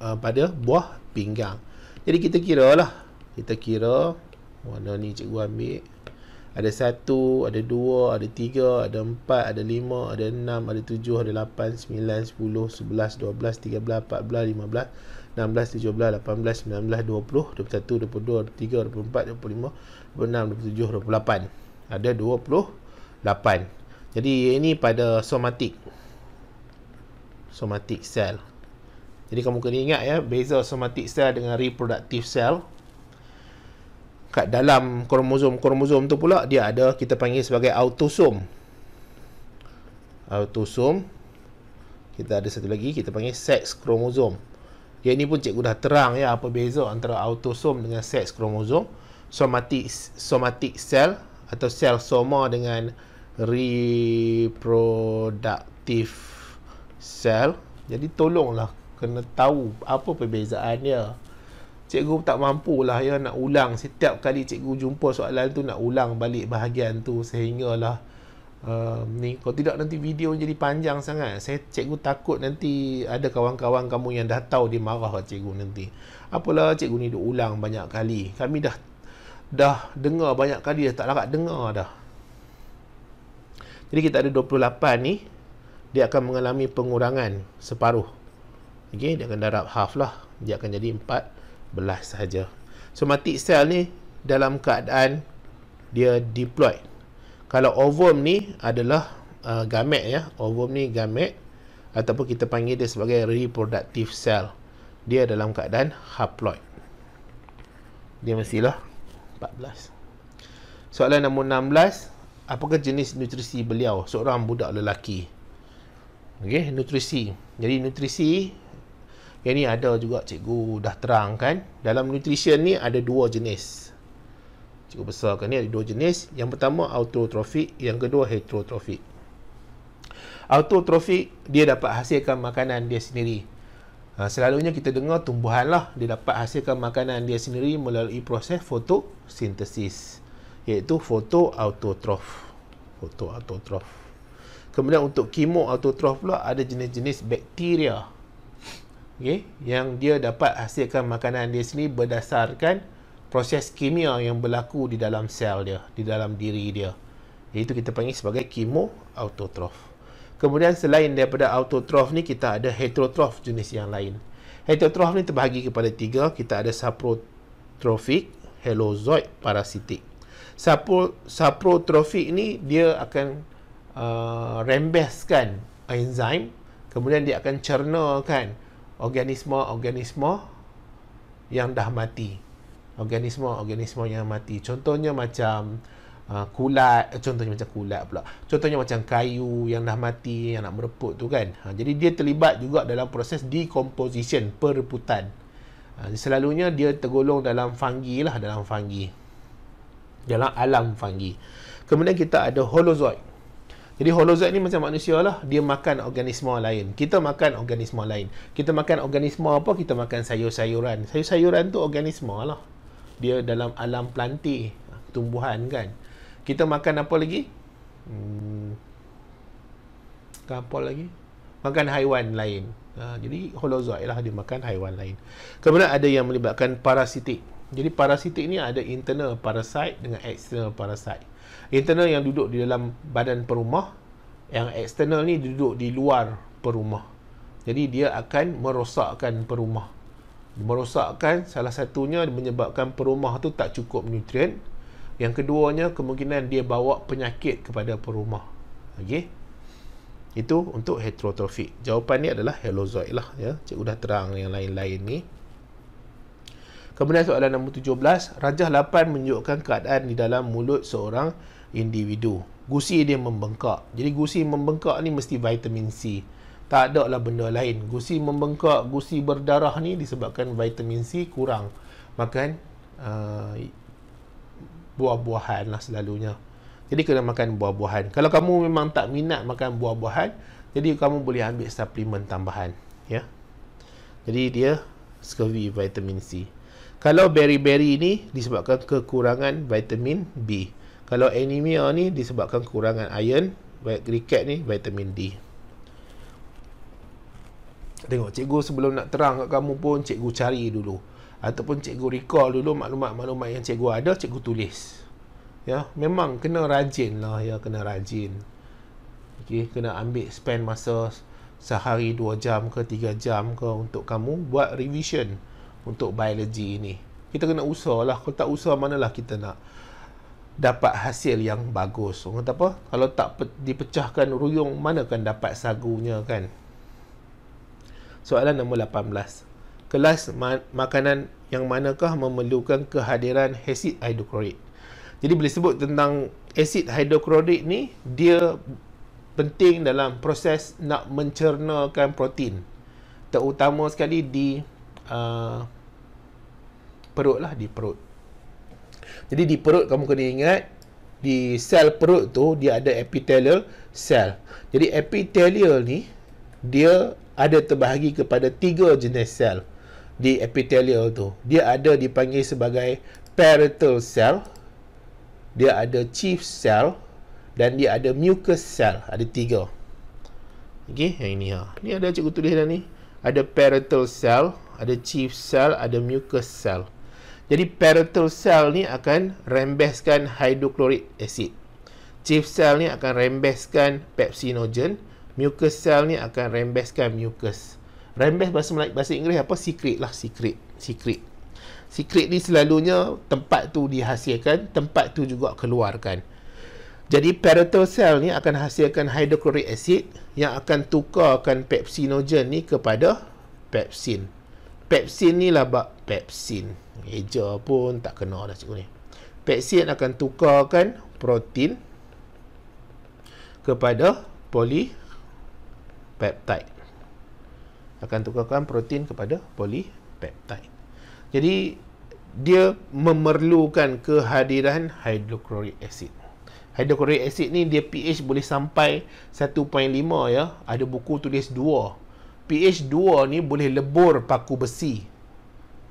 uh, pada buah pinggang jadi kita kira lah kita kira warna ni cikgu ambil ada satu, ada dua, ada tiga, ada empat, ada lima, ada enam, ada tujuh, ada lapan, sembilan, sepuluh, sebelas, dua belas, tiga belas, empat belas, lima belas, enam belas, tujuh belas, lapan belas, sembilan belas, dua puluh, dua puluh satu, dua puluh dua, dua puluh tiga, dua puluh empat, dua puluh lima, dua puluh enam, dua puluh tujuh, dua puluh lapan. Ada dua puluh lapan. Jadi ini pada somatik. Somatik sel. Jadi kamu kena ingat ya, beza somatik sel dengan reproductive sel kat dalam kromosom-kromosom tu pula dia ada kita panggil sebagai autosom. Autosom kita ada satu lagi kita panggil sex kromosom. Ya ini pun cikgu dah terang ya apa beza antara autosom dengan sex kromosom. Somatic somatic cell atau sel soma dengan reproductive cell. Jadi tolonglah kena tahu apa perbezaannya cikgu tak mampu lah ya nak ulang setiap kali cikgu jumpa soalan tu nak ulang balik bahagian tu sehinggalah uh, ni kalau tidak nanti video jadi panjang sangat saya cikgu takut nanti ada kawan-kawan kamu yang dah tahu dia marah lah cikgu nanti apalah cikgu ni duk ulang banyak kali kami dah dah dengar banyak kali dah tak larat dengar dah jadi kita ada 28 ni dia akan mengalami pengurangan separuh okay, dia akan darab half lah dia akan jadi 4 belah saja. So matik sel ni dalam keadaan dia diploid. Kalau ovum ni adalah uh, gamet ya. Ovum ni gamet ataupun kita panggil dia sebagai reproductive cell. Dia dalam keadaan haploid. Dia mestilah 14. Soalan nombor 16, apakah jenis nutrisi beliau? Seorang budak lelaki. Okey, nutrisi. Jadi nutrisi yang ni ada juga cikgu dah terangkan Dalam nutrition ni ada dua jenis Cikgu besar kan ni ada dua jenis Yang pertama autotrophic Yang kedua heterotrophic Autotrophic dia dapat hasilkan makanan dia sendiri ha, Selalunya kita dengar tumbuhan lah Dia dapat hasilkan makanan dia sendiri Melalui proses fotosintesis Iaitu photoautotroph Photoautotroph Kemudian untuk chemoautotroph pula Ada jenis-jenis bakteria okay, yang dia dapat hasilkan makanan dia sendiri berdasarkan proses kimia yang berlaku di dalam sel dia, di dalam diri dia. Itu kita panggil sebagai chemoautotroph. Kemudian selain daripada autotrof ni, kita ada heterotrof jenis yang lain. Heterotrof ni terbahagi kepada tiga. Kita ada saprotrophic, halozoid, parasitik. Sapro, saprotrophic ni dia akan uh, rembeskan enzim kemudian dia akan cernakan organisma-organisma yang dah mati. Organisma-organisma yang mati. Contohnya macam uh, kulat, eh, contohnya macam kulat pula. Contohnya macam kayu yang dah mati yang nak mereput tu kan. Ha, jadi dia terlibat juga dalam proses decomposition, pereputan. Ha, selalunya dia tergolong dalam fungi lah, dalam fungi. Dalam alam fungi. Kemudian kita ada holozoid. Jadi holozoid ni macam manusia lah. Dia makan organisma lain. Kita makan organisma lain. Kita makan organisma apa? Kita makan sayur-sayuran. Sayur-sayuran tu organisma lah. Dia dalam alam planti. Tumbuhan kan. Kita makan apa lagi? Hmm. Kapal lagi? Makan haiwan lain. Ha, jadi holozoid lah dia makan haiwan lain. Kemudian ada yang melibatkan parasitik. Jadi parasitik ni ada internal parasite dengan external parasite internal yang duduk di dalam badan perumah yang eksternal ni duduk di luar perumah jadi dia akan merosakkan perumah merosakkan salah satunya menyebabkan perumah tu tak cukup nutrien yang keduanya kemungkinan dia bawa penyakit kepada perumah Okay, itu untuk heterotrofik jawapan ni adalah helozoid lah ya. cikgu dah terang yang lain-lain ni kemudian soalan nombor 17 rajah 8 menunjukkan keadaan di dalam mulut seorang individu. Gusi dia membengkak. Jadi gusi membengkak ni mesti vitamin C. Tak ada lah benda lain. Gusi membengkak, gusi berdarah ni disebabkan vitamin C kurang. Makan uh, buah-buahan lah selalunya. Jadi kena makan buah-buahan. Kalau kamu memang tak minat makan buah-buahan, jadi kamu boleh ambil suplemen tambahan. ya. Jadi dia scurvy vitamin C. Kalau berry-berry ni disebabkan kekurangan vitamin B kalau anemia ni disebabkan kekurangan iron rikat ni vitamin D tengok cikgu sebelum nak terang kat kamu pun cikgu cari dulu ataupun cikgu recall dulu maklumat-maklumat yang cikgu ada cikgu tulis ya memang kena rajin lah ya kena rajin Okay, kena ambil spend masa sehari 2 jam ke 3 jam ke untuk kamu buat revision untuk biologi ini. Kita kena usahalah. Kalau tak usah manalah kita nak dapat hasil yang bagus. Orang kata apa? Kalau tak pe- dipecahkan ruyung, mana akan dapat sagunya kan? Soalan nombor 18. Kelas ma- makanan yang manakah memerlukan kehadiran asid hidroklorik? Jadi boleh sebut tentang asid hidroklorik ni, dia penting dalam proses nak mencernakan protein. Terutama sekali di uh, perut lah, di perut. Jadi di perut kamu kena ingat di sel perut tu dia ada epithelial cell. Jadi epithelial ni dia ada terbahagi kepada tiga jenis sel di epithelial tu. Dia ada dipanggil sebagai parietal cell, dia ada chief cell dan dia ada mucus cell. Ada tiga. Okey, yang ini ha. Ni ada cikgu tulis dah ni. Ada parietal cell, ada chief cell, ada mucus cell. Jadi parental cell ni akan rembeskan hydrochloric acid. Chief cell ni akan rembeskan pepsinogen. Mucus cell ni akan rembeskan mucus. Rembes bahasa Melayu, bahasa Inggeris apa? Secret lah, secret. Secret. Secret ni selalunya tempat tu dihasilkan, tempat tu juga keluarkan. Jadi parietal cell ni akan hasilkan hydrochloric acid yang akan tukarkan pepsinogen ni kepada pepsin. Pepsin ni lah bak pepsin meja pun tak kena dah cikgu ni. Pepsin akan tukarkan protein kepada polipeptide. Akan tukarkan protein kepada polipeptide. Jadi, dia memerlukan kehadiran hydrochloric acid. Hydrochloric acid ni dia pH boleh sampai 1.5 ya. Ada buku tulis 2. pH 2 ni boleh lebur paku besi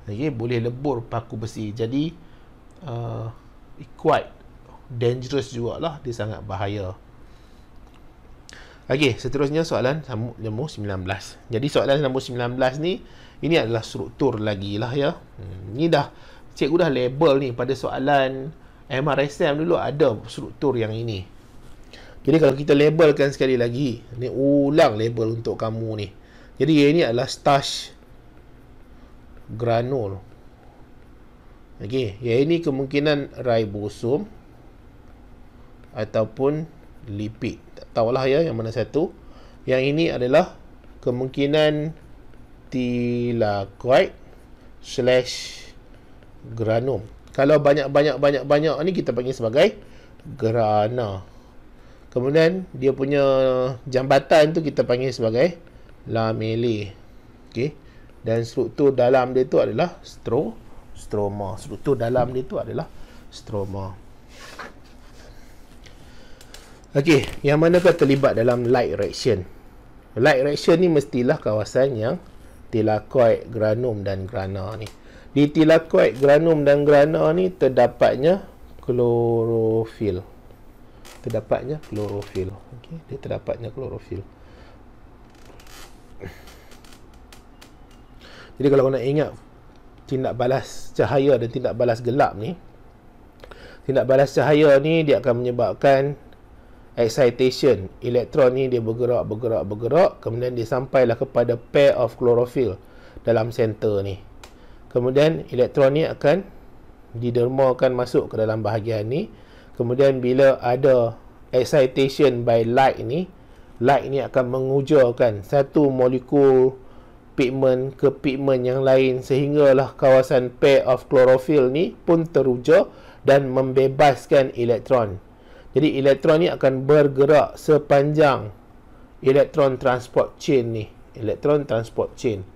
okay, boleh lebur paku besi jadi uh, quite dangerous juga lah dia sangat bahaya ok seterusnya soalan nombor 19 jadi soalan nombor 19 ni ini adalah struktur lagi lah ya hmm, ni dah cikgu dah label ni pada soalan MRSM dulu ada struktur yang ini jadi kalau kita labelkan sekali lagi ni ulang label untuk kamu ni jadi ini adalah stash granul. Okey, ya ini kemungkinan ribosom ataupun lipid. Tak tahulah ya yang mana satu. Yang ini adalah kemungkinan tilakoid slash granum. Kalau banyak-banyak-banyak-banyak ni kita panggil sebagai grana. Kemudian dia punya jambatan tu kita panggil sebagai lamele. Okey dan struktur dalam dia tu adalah stro stroma struktur dalam dia tu adalah stroma Okey, yang mana manakah terlibat dalam light reaction? Light reaction ni mestilah kawasan yang tilakoid, granum dan grana ni. Di tilakoid, granum dan grana ni terdapatnya klorofil. Terdapatnya klorofil. Okey, dia terdapatnya klorofil. Jadi kalau nak ingat tindak balas cahaya dan tindak balas gelap ni, tindak balas cahaya ni dia akan menyebabkan excitation. Elektron ni dia bergerak, bergerak, bergerak. Kemudian dia sampailah kepada pair of chlorophyll dalam center ni. Kemudian elektron ni akan didermakan masuk ke dalam bahagian ni. Kemudian bila ada excitation by light ni, light ni akan mengujurkan satu molekul pigmen ke pigmen yang lain sehinggalah kawasan pair of chlorophyll ni pun teruja dan membebaskan elektron. Jadi elektron ni akan bergerak sepanjang elektron transport chain ni, elektron transport chain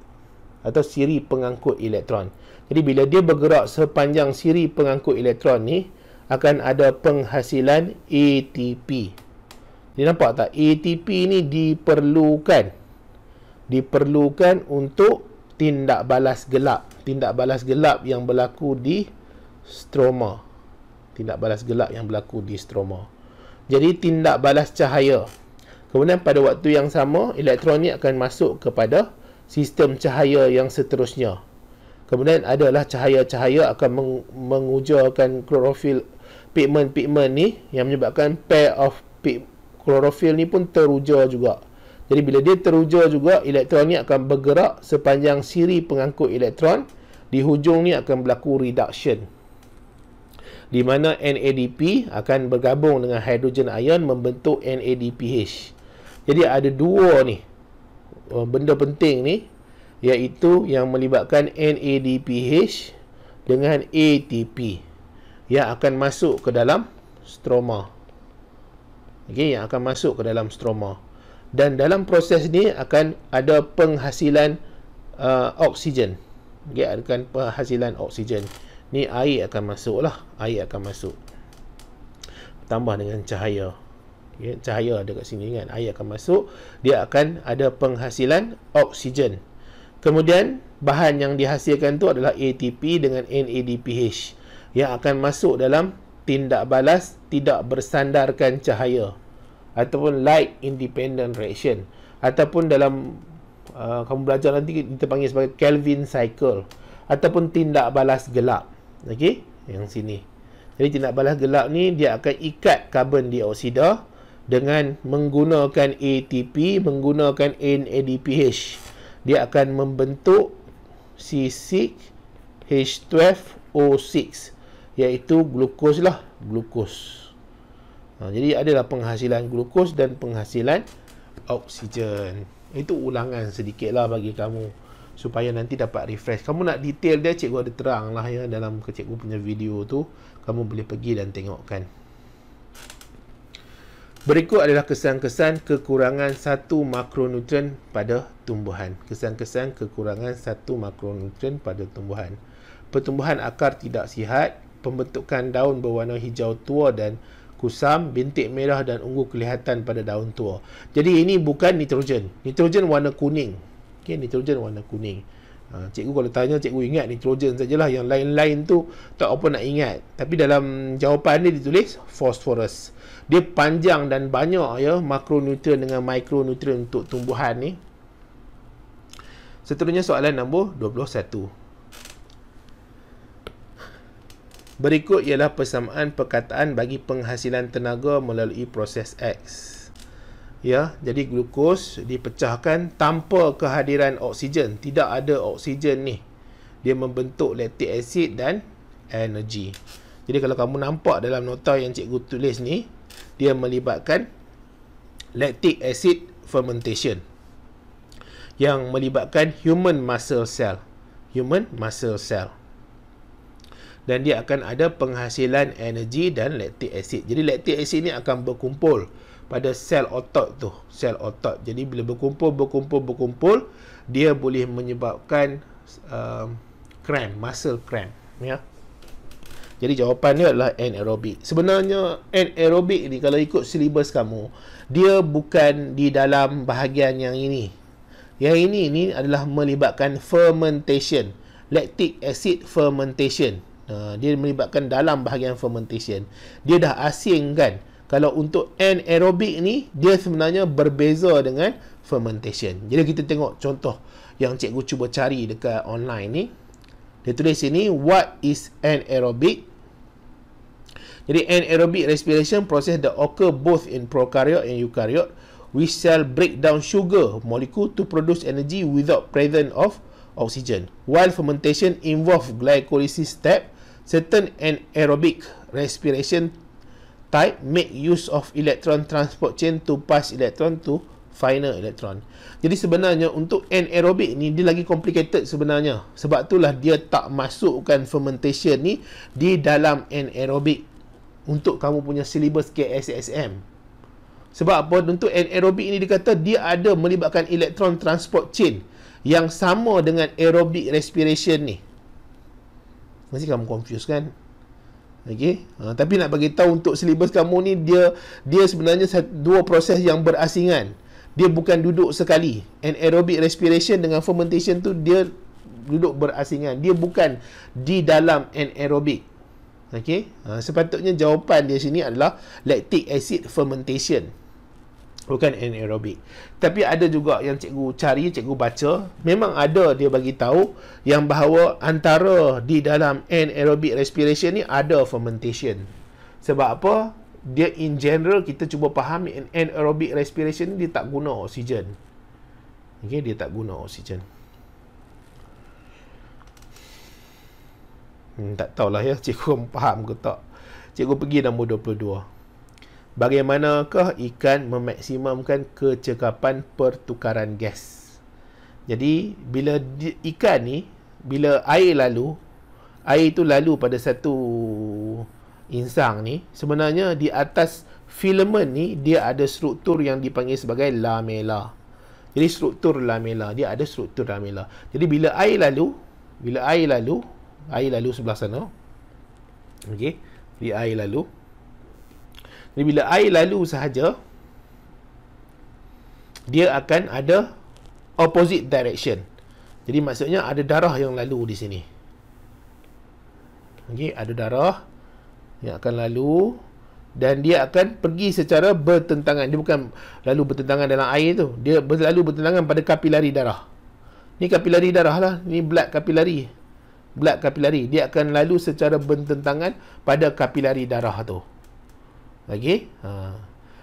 atau siri pengangkut elektron. Jadi bila dia bergerak sepanjang siri pengangkut elektron ni akan ada penghasilan ATP. Jadi nampak tak ATP ni diperlukan diperlukan untuk tindak balas gelap. Tindak balas gelap yang berlaku di stroma. Tindak balas gelap yang berlaku di stroma. Jadi, tindak balas cahaya. Kemudian pada waktu yang sama, elektron ini akan masuk kepada sistem cahaya yang seterusnya. Kemudian adalah cahaya-cahaya akan meng mengujarkan klorofil pigment-pigment ni yang menyebabkan pair of klorofil ni pun teruja juga. Jadi bila dia terujur juga, elektron ni akan bergerak sepanjang siri pengangkut elektron. Di hujung ni akan berlaku reduction. Di mana NADP akan bergabung dengan hidrogen ion membentuk NADPH. Jadi ada dua ni, eh, benda penting ni, iaitu yang melibatkan NADPH dengan ATP yang akan masuk ke dalam stroma. Okay, yang akan masuk ke dalam stroma dan dalam proses ni akan ada penghasilan uh, oksigen ya okay, akan penghasilan oksigen ni air akan masuk lah air akan masuk tambah dengan cahaya okay, cahaya ada kat sini kan air akan masuk dia akan ada penghasilan oksigen kemudian bahan yang dihasilkan tu adalah ATP dengan NADPH yang akan masuk dalam tindak balas tidak bersandarkan cahaya ataupun light independent reaction ataupun dalam uh, kamu belajar nanti kita panggil sebagai Kelvin cycle ataupun tindak balas gelap okey yang sini jadi tindak balas gelap ni dia akan ikat karbon dioksida dengan menggunakan ATP menggunakan NADPH dia akan membentuk C6H12O6 iaitu glukos lah glukos Ha, jadi adalah penghasilan glukos dan penghasilan oksigen. Itu ulangan sedikitlah bagi kamu supaya nanti dapat refresh. Kamu nak detail dia cikgu ada terang lah ya dalam ke cikgu punya video tu. Kamu boleh pergi dan tengokkan. Berikut adalah kesan-kesan kekurangan satu makronutrien pada tumbuhan. Kesan-kesan kekurangan satu makronutrien pada tumbuhan. Pertumbuhan akar tidak sihat, pembentukan daun berwarna hijau tua dan kusam, bintik merah dan ungu kelihatan pada daun tua. Jadi ini bukan nitrogen. Nitrogen warna kuning. okay? nitrogen warna kuning. Ha, cikgu kalau tanya, cikgu ingat nitrogen sajalah. Yang lain-lain tu tak apa nak ingat. Tapi dalam jawapan ni ditulis phosphorus. Dia panjang dan banyak ya makronutrien dengan mikronutrien untuk tumbuhan ni. Seterusnya soalan nombor 21. Berikut ialah persamaan perkataan bagi penghasilan tenaga melalui proses X. Ya, jadi glukos dipecahkan tanpa kehadiran oksigen. Tidak ada oksigen ni. Dia membentuk lactic acid dan energy. Jadi kalau kamu nampak dalam nota yang cikgu tulis ni, dia melibatkan lactic acid fermentation yang melibatkan human muscle cell. Human muscle cell dan dia akan ada penghasilan energi dan lactic acid. Jadi lactic acid ni akan berkumpul pada sel otot tu, sel otot. Jadi bila berkumpul, berkumpul, berkumpul, dia boleh menyebabkan uh, cramp, muscle cramp, ya. Jadi jawapan dia adalah anaerobic. Sebenarnya anaerobic ni kalau ikut syllabus kamu, dia bukan di dalam bahagian yang ini. Yang ini ni adalah melibatkan fermentation, lactic acid fermentation. Uh, dia melibatkan dalam bahagian fermentation. Dia dah asing kan? Kalau untuk anaerobic ni, dia sebenarnya berbeza dengan fermentation. Jadi kita tengok contoh yang cikgu cuba cari dekat online ni. Dia tulis sini, what is anaerobic? Jadi anaerobic respiration proses that occur both in prokaryote and eukaryote. which shall break down sugar molecule to produce energy without presence of oxygen. While fermentation involve glycolysis step, certain anaerobic respiration type make use of electron transport chain to pass electron to final electron. Jadi sebenarnya untuk anaerobic ni dia lagi complicated sebenarnya. Sebab itulah dia tak masukkan fermentation ni di dalam anaerobic untuk kamu punya syllabus KSSM. Sebab apa? Untuk anaerobic ni dikata dia ada melibatkan electron transport chain yang sama dengan aerobic respiration ni mesti kamu confuse kan okey ha, tapi nak bagi tahu untuk syllabus kamu ni dia dia sebenarnya dua proses yang berasingan dia bukan duduk sekali anaerobic respiration dengan fermentation tu dia duduk berasingan dia bukan di dalam anaerobic okey ha, sepatutnya jawapan dia sini adalah lactic acid fermentation bukan anaerobik. Tapi ada juga yang cikgu cari, cikgu baca, memang ada dia bagi tahu yang bahawa antara di dalam anaerobic respiration ni ada fermentation. Sebab apa? Dia in general kita cuba faham anaerobic respiration ni dia tak guna oksigen. Okey, dia tak guna oksigen. Hmm, tak tahulah ya cikgu faham ke tak. Cikgu pergi nombor 22 bagaimanakah ikan memaksimumkan kecekapan pertukaran gas. Jadi, bila ikan ni, bila air lalu, air tu lalu pada satu insang ni, sebenarnya di atas filament ni, dia ada struktur yang dipanggil sebagai lamela. Jadi, struktur lamela. Dia ada struktur lamela. Jadi, bila air lalu, bila air lalu, air lalu sebelah sana, okey, di air lalu, jadi bila air lalu sahaja dia akan ada opposite direction. Jadi maksudnya ada darah yang lalu di sini. Okey, ada darah yang akan lalu dan dia akan pergi secara bertentangan. Dia bukan lalu bertentangan dalam air tu. Dia berlalu bertentangan pada kapilari darah. Ni kapilari darah lah. Ni blood kapilari. Blood kapilari. Dia akan lalu secara bertentangan pada kapilari darah tu. Okey. Ha.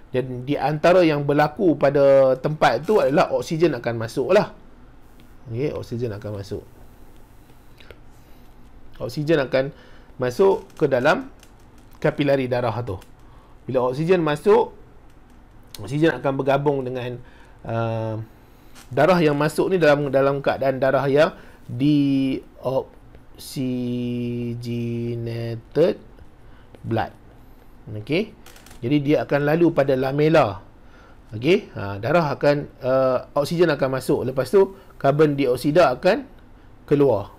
Dan di antara yang berlaku pada tempat tu adalah oksigen akan masuk lah. Okey, oksigen akan masuk. Oksigen akan masuk ke dalam kapilari darah tu. Bila oksigen masuk, oksigen akan bergabung dengan uh, darah yang masuk ni dalam dalam keadaan darah yang di oxygenated blood. Okey. Jadi dia akan lalu pada lamela. Okey, ha, darah akan uh, oksigen akan masuk. Lepas tu karbon dioksida akan keluar.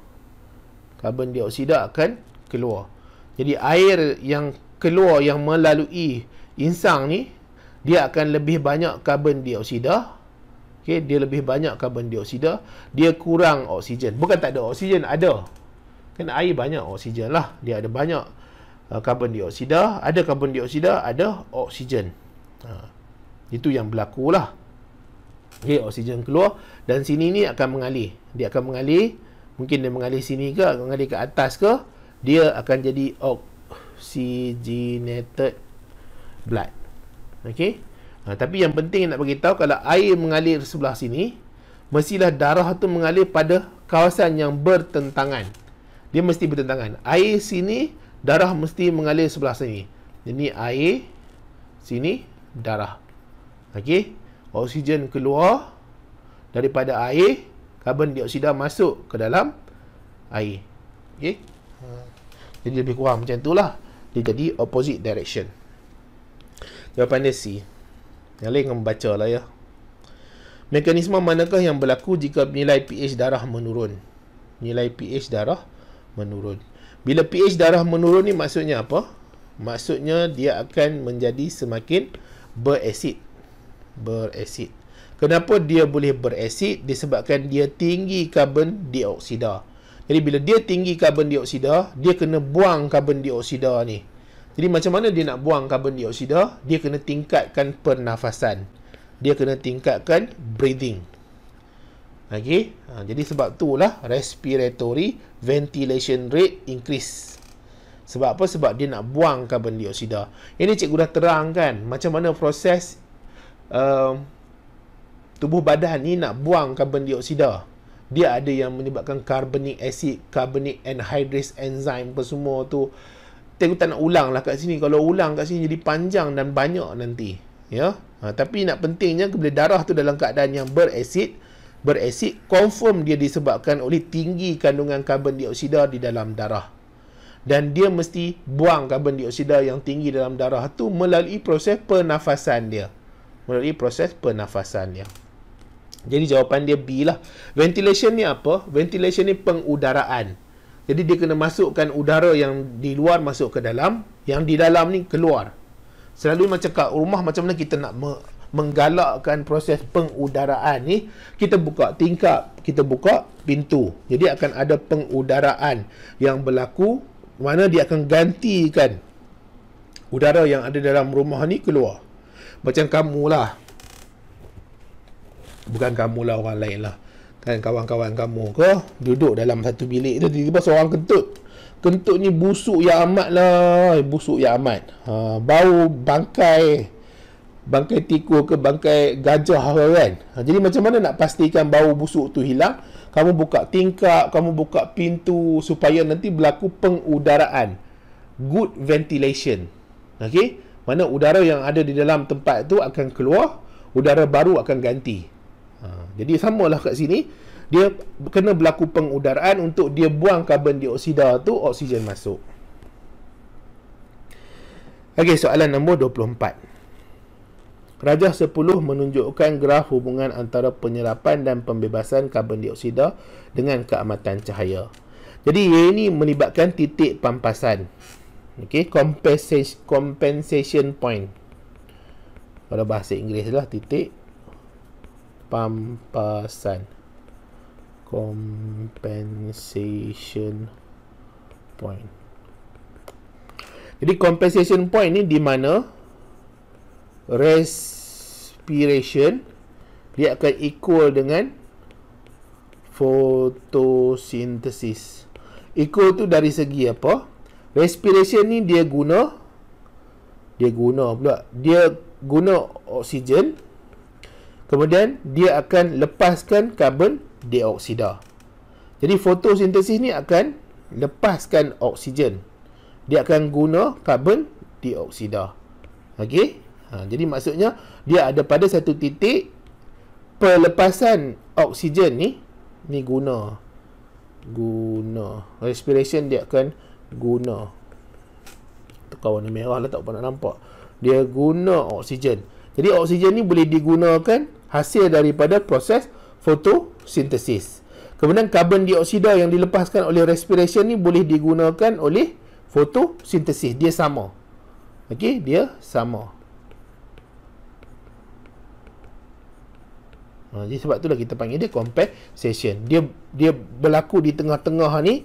Karbon dioksida akan keluar. Jadi air yang keluar yang melalui insang ni dia akan lebih banyak karbon dioksida. Okey, dia lebih banyak karbon dioksida, dia kurang oksigen. Bukan tak ada oksigen, ada. Kan air banyak oksigen lah. Dia ada banyak karbon uh, dioksida, ada karbon dioksida, ada oksigen. Ha. Itu yang berlaku lah. Okay, oksigen keluar dan sini ni akan mengalir. Dia akan mengalir, mungkin dia mengalir sini ke, mengalir ke atas ke, dia akan jadi oxygenated blood. Okay? Ha, tapi yang penting nak bagi tahu kalau air mengalir sebelah sini, mestilah darah tu mengalir pada kawasan yang bertentangan. Dia mesti bertentangan. Air sini darah mesti mengalir sebelah sini. Ini air, sini darah. Okey, oksigen keluar daripada air, karbon dioksida masuk ke dalam air. Okey. Jadi lebih kurang macam itulah. Dia jadi opposite direction. Jawapan dia C. Yang lain membaca lah ya. Mekanisme manakah yang berlaku jika nilai pH darah menurun? Nilai pH darah menurun. Bila pH darah menurun ni maksudnya apa? Maksudnya dia akan menjadi semakin berasid. Berasid. Kenapa dia boleh berasid? Disebabkan dia tinggi karbon dioksida. Jadi bila dia tinggi karbon dioksida, dia kena buang karbon dioksida ni. Jadi macam mana dia nak buang karbon dioksida? Dia kena tingkatkan pernafasan. Dia kena tingkatkan breathing. Okay? Ha, jadi sebab itulah respiratory respiratory ventilation rate increase. Sebab apa? Sebab dia nak buang karbon dioksida. Ini cikgu dah terang kan macam mana proses uh, tubuh badan ni nak buang karbon dioksida. Dia ada yang menyebabkan carbonic acid, carbonic anhydrase enzyme apa semua tu. Tengok tak nak ulang lah kat sini. Kalau ulang kat sini jadi panjang dan banyak nanti. Ya? Ha, tapi nak pentingnya bila darah tu dalam keadaan yang berasid, berasid confirm dia disebabkan oleh tinggi kandungan karbon dioksida di dalam darah dan dia mesti buang karbon dioksida yang tinggi dalam darah tu melalui proses pernafasan dia melalui proses pernafasan dia jadi jawapan dia B lah ventilation ni apa? ventilation ni pengudaraan jadi dia kena masukkan udara yang di luar masuk ke dalam yang di dalam ni keluar selalu macam kat rumah macam mana kita nak me- menggalakkan proses pengudaraan ni kita buka tingkap kita buka pintu jadi akan ada pengudaraan yang berlaku mana dia akan gantikan udara yang ada dalam rumah ni keluar macam kamu lah bukan kamu lah orang lain lah kan kawan-kawan kamu ke duduk dalam satu bilik tu tiba-tiba seorang kentut kentut ni busuk ya amat lah busuk ya amat ha, bau bangkai bangkai tikus ke bangkai gajah ke kan ha, jadi macam mana nak pastikan bau busuk tu hilang kamu buka tingkap kamu buka pintu supaya nanti berlaku pengudaraan good ventilation okey mana udara yang ada di dalam tempat tu akan keluar udara baru akan ganti ha, jadi samalah kat sini dia kena berlaku pengudaraan untuk dia buang karbon dioksida tu oksigen masuk okey soalan nombor 24 Rajah 10 menunjukkan graf hubungan antara penyerapan dan pembebasan karbon dioksida dengan keamatan cahaya. Jadi ia ini melibatkan titik pampasan. Okey, compensation, compensation point. Kalau bahasa Inggeris lah titik pampasan. Compensation point. Jadi compensation point ni di mana res respiration dia akan equal dengan fotosintesis. Equal tu dari segi apa? Respiration ni dia guna dia guna pula. Dia guna oksigen. Kemudian dia akan lepaskan karbon dioksida. Jadi fotosintesis ni akan lepaskan oksigen. Dia akan guna karbon dioksida. Okey? Ha, jadi maksudnya dia ada pada satu titik pelepasan oksigen ni ni guna guna respiration dia akan guna tukar warna merah lah tak pernah nampak dia guna oksigen jadi oksigen ni boleh digunakan hasil daripada proses fotosintesis kemudian karbon dioksida yang dilepaskan oleh respiration ni boleh digunakan oleh fotosintesis dia sama Okey, dia sama. Ha, jadi sebab itulah kita panggil dia compare session. Dia dia berlaku di tengah-tengah ni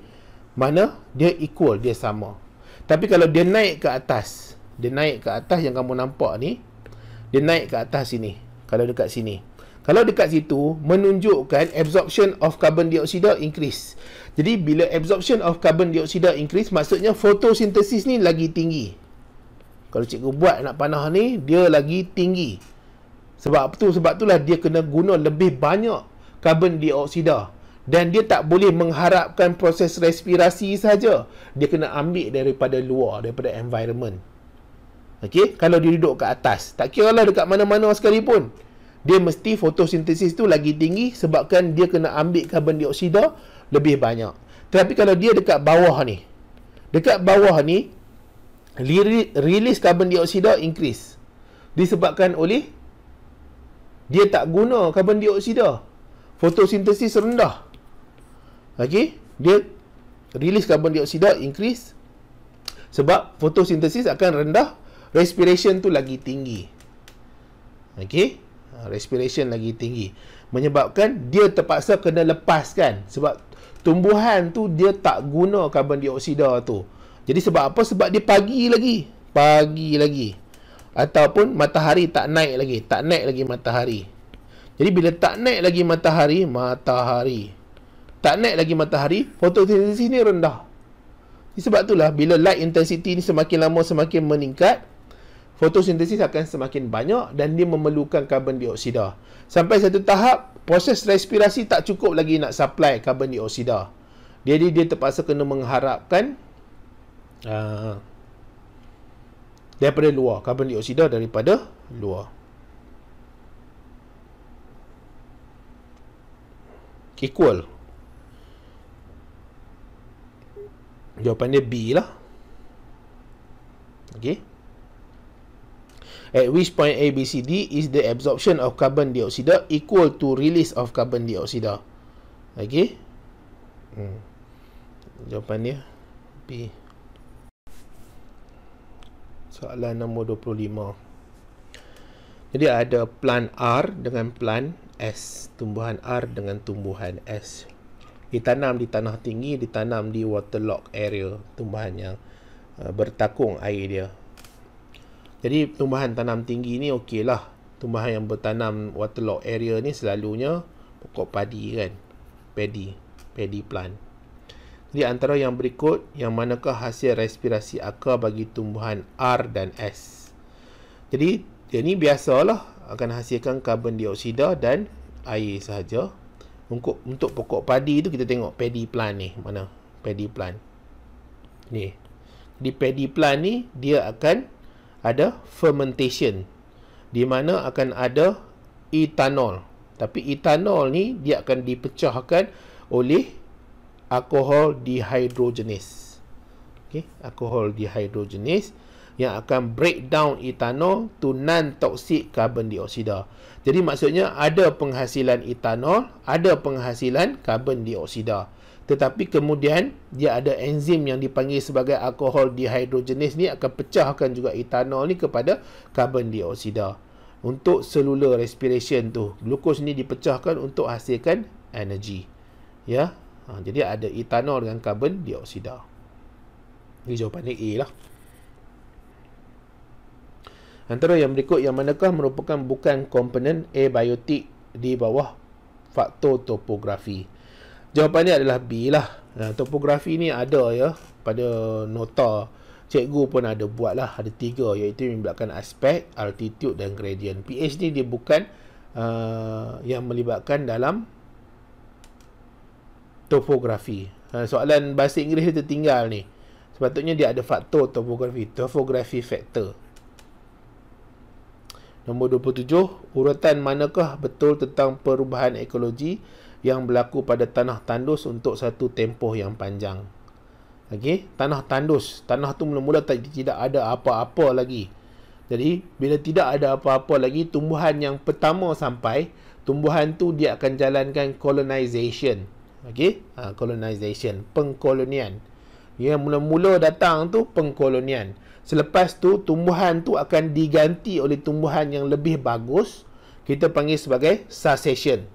mana dia equal, dia sama. Tapi kalau dia naik ke atas, dia naik ke atas yang kamu nampak ni, dia naik ke atas sini. Kalau dekat sini. Kalau dekat situ, menunjukkan absorption of carbon dioxide increase. Jadi, bila absorption of carbon dioxide increase, maksudnya fotosintesis ni lagi tinggi. Kalau cikgu buat nak panah ni, dia lagi tinggi. Sebab tu sebab itulah dia kena guna lebih banyak karbon dioksida dan dia tak boleh mengharapkan proses respirasi saja. Dia kena ambil daripada luar daripada environment. Okey, kalau dia duduk kat atas, tak kiralah dekat mana-mana sekalipun, dia mesti fotosintesis tu lagi tinggi sebabkan dia kena ambil karbon dioksida lebih banyak. Tetapi kalau dia dekat bawah ni, dekat bawah ni release karbon dioksida increase disebabkan oleh dia tak guna karbon dioksida. Fotosintesis rendah. Okay, dia release karbon dioksida increase sebab fotosintesis akan rendah, respiration tu lagi tinggi. Okay, ha, respiration lagi tinggi menyebabkan dia terpaksa kena lepaskan sebab tumbuhan tu dia tak guna karbon dioksida tu. Jadi sebab apa? Sebab dia pagi lagi. Pagi lagi ataupun matahari tak naik lagi tak naik lagi matahari jadi bila tak naik lagi matahari matahari tak naik lagi matahari fotosintesis ni rendah sebab itulah bila light intensity ni semakin lama semakin meningkat fotosintesis akan semakin banyak dan dia memerlukan karbon dioksida sampai satu tahap proses respirasi tak cukup lagi nak supply karbon dioksida jadi dia terpaksa kena mengharapkan aa uh, daripada luar karbon dioksida daripada luar equal jawapan dia B lah ok at which point A, B, C, D is the absorption of carbon dioxide equal to release of carbon dioxide ok hmm. jawapan dia B soalan nombor 25. Jadi ada plan R dengan plan S, tumbuhan R dengan tumbuhan S. Ditanam di tanah tinggi, ditanam di waterlogged area, tumbuhan yang uh, bertakung air dia. Jadi tumbuhan tanam tinggi ni lah. Tumbuhan yang bertanam waterlogged area ni selalunya pokok padi kan. Paddy, paddy plant. Di antara yang berikut, yang manakah hasil respirasi akar bagi tumbuhan R dan S? Jadi, dia ni biasalah akan hasilkan karbon dioksida dan air sahaja. Untuk, untuk pokok padi tu kita tengok paddy plant ni. Mana? Paddy plant. Ni. Di paddy plant ni, dia akan ada fermentation. Di mana akan ada etanol. Tapi etanol ni, dia akan dipecahkan oleh alkohol dihidrogenase. Okey, alkohol dihidrogenase yang akan break down etanol to non-toxic carbon dioksida. Jadi maksudnya ada penghasilan etanol, ada penghasilan carbon dioksida. Tetapi kemudian dia ada enzim yang dipanggil sebagai alkohol dihidrogenase ni akan pecahkan juga etanol ni kepada carbon dioksida. Untuk selula respiration tu, glukos ni dipecahkan untuk hasilkan energy. Ya, Ha, jadi ada etanol dengan karbon dioksida. Ini jawapan A lah. Antara yang berikut, yang manakah merupakan bukan komponen abiotik di bawah faktor topografi? Jawapannya adalah B lah. Ha, topografi ni ada ya pada nota cikgu pun ada buat lah. Ada tiga iaitu melibatkan aspek, altitude dan gradient. pH ni dia bukan uh, yang melibatkan dalam topografi. Ha, soalan bahasa Inggeris dia tertinggal ni. Sepatutnya dia ada faktor topografi. Topografi factor. Nombor 27. Urutan manakah betul tentang perubahan ekologi yang berlaku pada tanah tandus untuk satu tempoh yang panjang? Okey, tanah tandus. Tanah tu mula-mula tidak ada apa-apa lagi. Jadi, bila tidak ada apa-apa lagi, tumbuhan yang pertama sampai, tumbuhan tu dia akan jalankan colonization okey ha, colonization pengkolonian yang mula-mula datang tu pengkolonian selepas tu tumbuhan tu akan diganti oleh tumbuhan yang lebih bagus kita panggil sebagai succession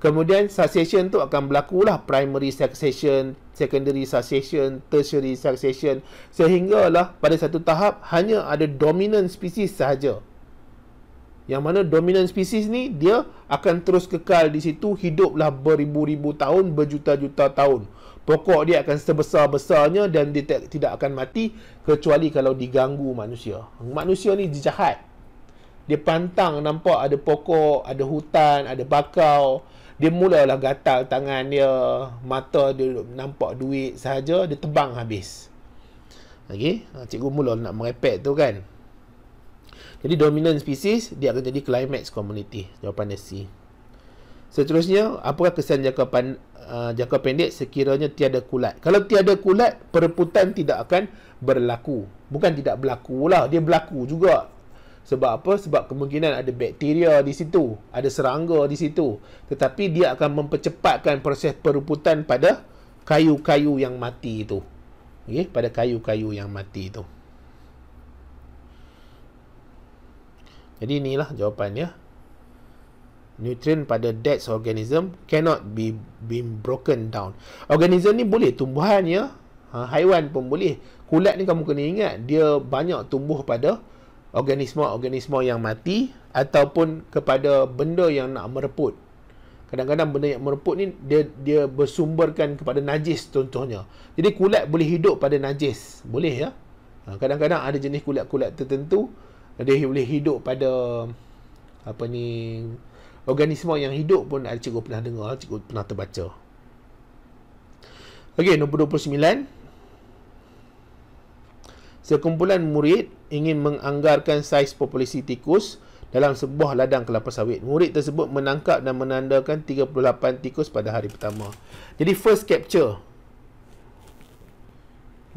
kemudian succession tu akan berlakulah primary succession secondary succession tertiary succession sehinggalah pada satu tahap hanya ada dominant species sahaja yang mana dominant species ni dia akan terus kekal di situ hiduplah beribu-ribu tahun berjuta-juta tahun pokok dia akan sebesar-besarnya dan dia tidak akan mati kecuali kalau diganggu manusia manusia ni jahat dia pantang nampak ada pokok ada hutan ada bakau dia mulalah gatal tangan dia mata dia nampak duit saja dia tebang habis Okey, cikgu mula nak merepek tu kan. Jadi dominant species dia akan jadi climax community. Jawapan C. Seterusnya, apakah kesan jangka, pan, uh, jangka pendek sekiranya tiada kulat? Kalau tiada kulat, perebutan tidak akan berlaku. Bukan tidak berlaku lah, dia berlaku juga. Sebab apa? Sebab kemungkinan ada bakteria di situ, ada serangga di situ. Tetapi dia akan mempercepatkan proses perebutan pada kayu-kayu yang mati itu. Okay? Pada kayu-kayu yang mati itu. Jadi inilah jawapannya. Nutrien pada dead organism cannot be been broken down. Organism ni boleh tumbuhan ya. Ha, haiwan pun boleh. Kulat ni kamu kena ingat dia banyak tumbuh pada organisma-organisma yang mati ataupun kepada benda yang nak mereput. Kadang-kadang benda yang mereput ni dia dia bersumberkan kepada najis contohnya. Jadi kulat boleh hidup pada najis. Boleh ya. Ha, kadang-kadang ada jenis kulat-kulat tertentu dia boleh hidup pada apa ni organisma yang hidup pun ada cikgu pernah dengar cikgu pernah terbaca ok nombor 29 sekumpulan murid ingin menganggarkan saiz populasi tikus dalam sebuah ladang kelapa sawit murid tersebut menangkap dan menandakan 38 tikus pada hari pertama jadi first capture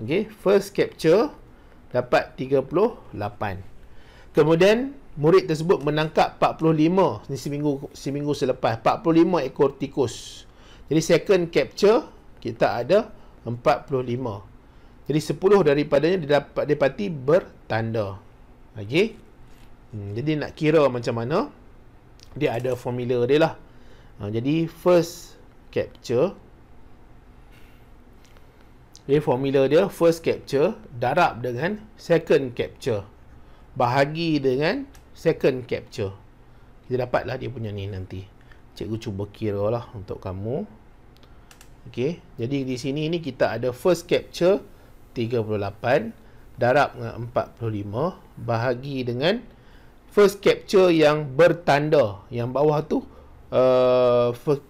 ok first capture dapat 38 Kemudian murid tersebut menangkap 45 ni seminggu seminggu selepas 45 ekor tikus. Jadi second capture kita ada 45. Jadi 10 daripadanya didapat dapati bertanda. Okey. Hmm, jadi nak kira macam mana? Dia ada formula dia lah. Ha, jadi first capture jadi formula dia first capture darab dengan second capture bahagi dengan second capture. Kita dapatlah dia punya ni nanti. Cikgu cuba kira lah untuk kamu. Okey. Jadi di sini ni kita ada first capture 38 darab dengan 45 bahagi dengan first capture yang bertanda yang bawah tu uh, first,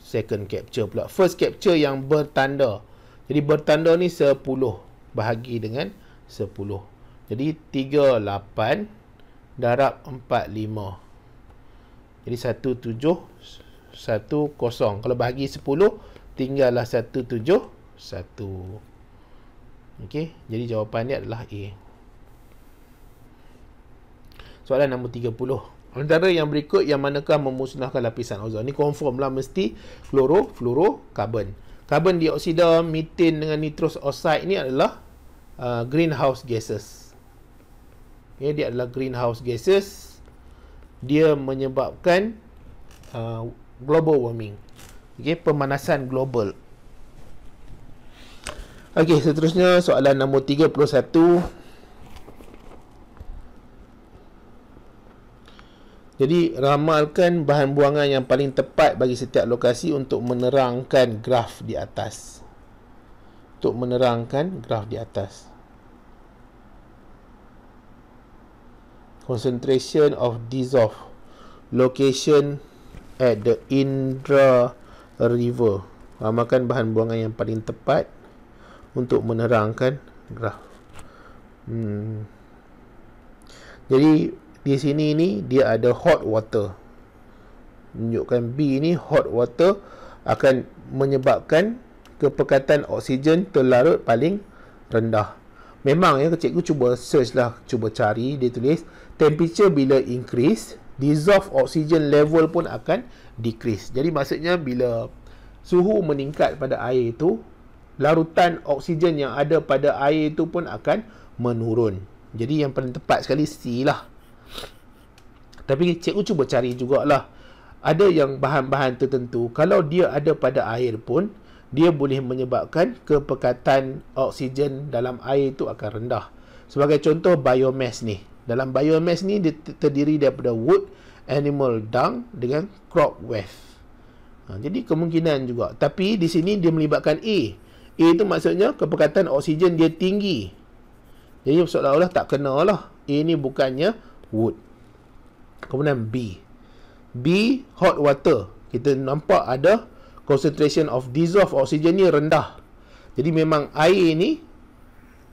second capture pula. First capture yang bertanda. Jadi bertanda ni 10 bahagi dengan 10. Jadi 38 darab 45. Jadi 1710. Kalau bagi 10 tinggallah 171. Okey, jadi jawapan dia adalah A. Soalan nombor 30. Antara yang berikut yang manakah memusnahkan lapisan ozon? Ini confirm lah mesti fluoro, fluoro, karbon. Karbon dioksida, metin dengan nitrous oxide ni adalah uh, greenhouse gases okay, dia adalah greenhouse gases dia menyebabkan uh, global warming okay, pemanasan global ok seterusnya soalan nombor 31 Jadi ramalkan bahan buangan yang paling tepat bagi setiap lokasi untuk menerangkan graf di atas. Untuk menerangkan graf di atas. concentration of dissolved location at the Indra River. Ramakan bahan buangan yang paling tepat untuk menerangkan graf. Hmm. Jadi di sini ni dia ada hot water. Menunjukkan B ni hot water akan menyebabkan kepekatan oksigen terlarut paling rendah. Memang ya cikgu cuba search lah, cuba cari dia tulis temperature bila increase, dissolve oxygen level pun akan decrease. Jadi maksudnya bila suhu meningkat pada air itu, larutan oksigen yang ada pada air itu pun akan menurun. Jadi yang paling tepat sekali C lah. Tapi cikgu cuba cari jugalah. Ada yang bahan-bahan tertentu, kalau dia ada pada air pun, dia boleh menyebabkan kepekatan oksigen dalam air itu akan rendah. Sebagai contoh, biomass ni. Dalam biomass ni dia terdiri daripada wood, animal dung dengan crop waste. Ha, jadi kemungkinan juga. Tapi di sini dia melibatkan A. A itu maksudnya kepekatan oksigen dia tinggi. Jadi seolah-olah tak kena lah. A ni bukannya wood. Kemudian B. B, hot water. Kita nampak ada concentration of dissolved oxygen ni rendah. Jadi memang air ni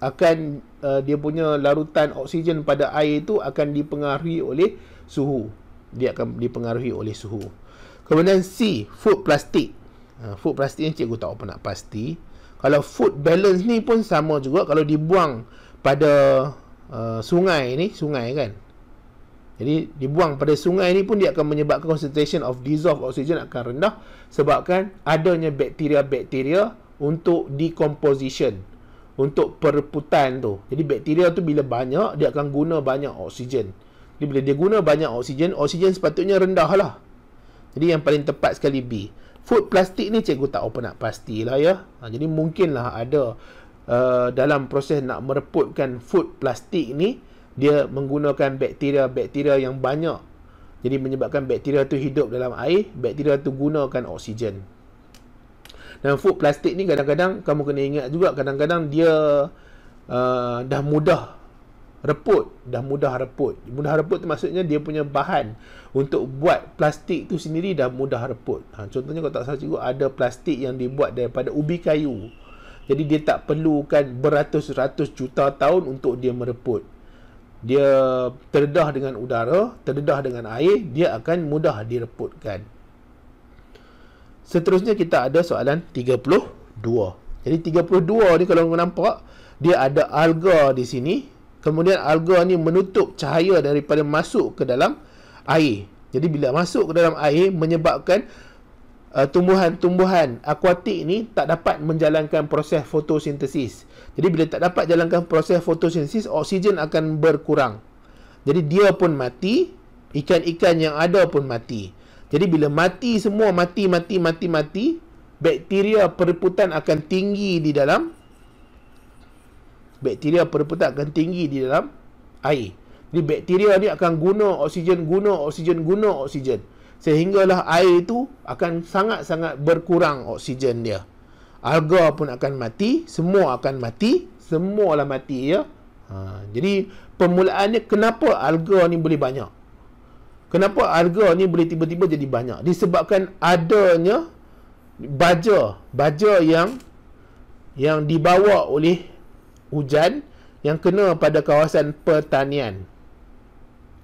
akan uh, dia punya larutan oksigen pada air itu akan dipengaruhi oleh suhu. Dia akan dipengaruhi oleh suhu. Kemudian C, food plastik. Uh, food plastik ni cikgu tak apa nak pasti. Kalau food balance ni pun sama juga kalau dibuang pada uh, sungai ni, sungai kan. Jadi dibuang pada sungai ni pun dia akan menyebabkan concentration of dissolved oxygen akan rendah sebabkan adanya bakteria-bakteria untuk decomposition untuk perputan tu. Jadi bakteria tu bila banyak dia akan guna banyak oksigen. Jadi bila dia guna banyak oksigen, oksigen sepatutnya rendah lah. Jadi yang paling tepat sekali B. Food plastik ni cikgu tak open up pastilah ya. Ha, jadi mungkinlah ada uh, dalam proses nak mereputkan food plastik ni dia menggunakan bakteria-bakteria yang banyak. Jadi menyebabkan bakteria tu hidup dalam air, bakteria tu gunakan oksigen. Dan food plastik ni kadang-kadang kamu kena ingat juga kadang-kadang dia uh, dah mudah reput, dah mudah reput. Mudah reput tu maksudnya dia punya bahan untuk buat plastik tu sendiri dah mudah reput. Ha, contohnya kalau tak salah cikgu ada plastik yang dibuat daripada ubi kayu. Jadi dia tak perlukan beratus-ratus juta tahun untuk dia mereput. Dia terdedah dengan udara, terdedah dengan air, dia akan mudah direputkan. Seterusnya kita ada soalan 32. Jadi 32 ni kalau nampak dia ada alga di sini. Kemudian alga ni menutup cahaya daripada masuk ke dalam air. Jadi bila masuk ke dalam air menyebabkan uh, tumbuhan-tumbuhan akuatik ni tak dapat menjalankan proses fotosintesis. Jadi bila tak dapat jalankan proses fotosintesis, oksigen akan berkurang. Jadi dia pun mati, ikan-ikan yang ada pun mati. Jadi bila mati semua, mati, mati, mati, mati, bakteria periputan akan tinggi di dalam bakteria periputan akan tinggi di dalam air. Jadi bakteria ni akan guna oksigen, guna oksigen, guna oksigen. Sehinggalah air itu akan sangat-sangat berkurang oksigen dia. Alga pun akan mati, semua akan mati, semualah mati ya. Ha, jadi permulaannya kenapa alga ni boleh banyak? Kenapa harga ni boleh tiba-tiba jadi banyak? Disebabkan adanya baja, baja yang yang dibawa oleh hujan yang kena pada kawasan pertanian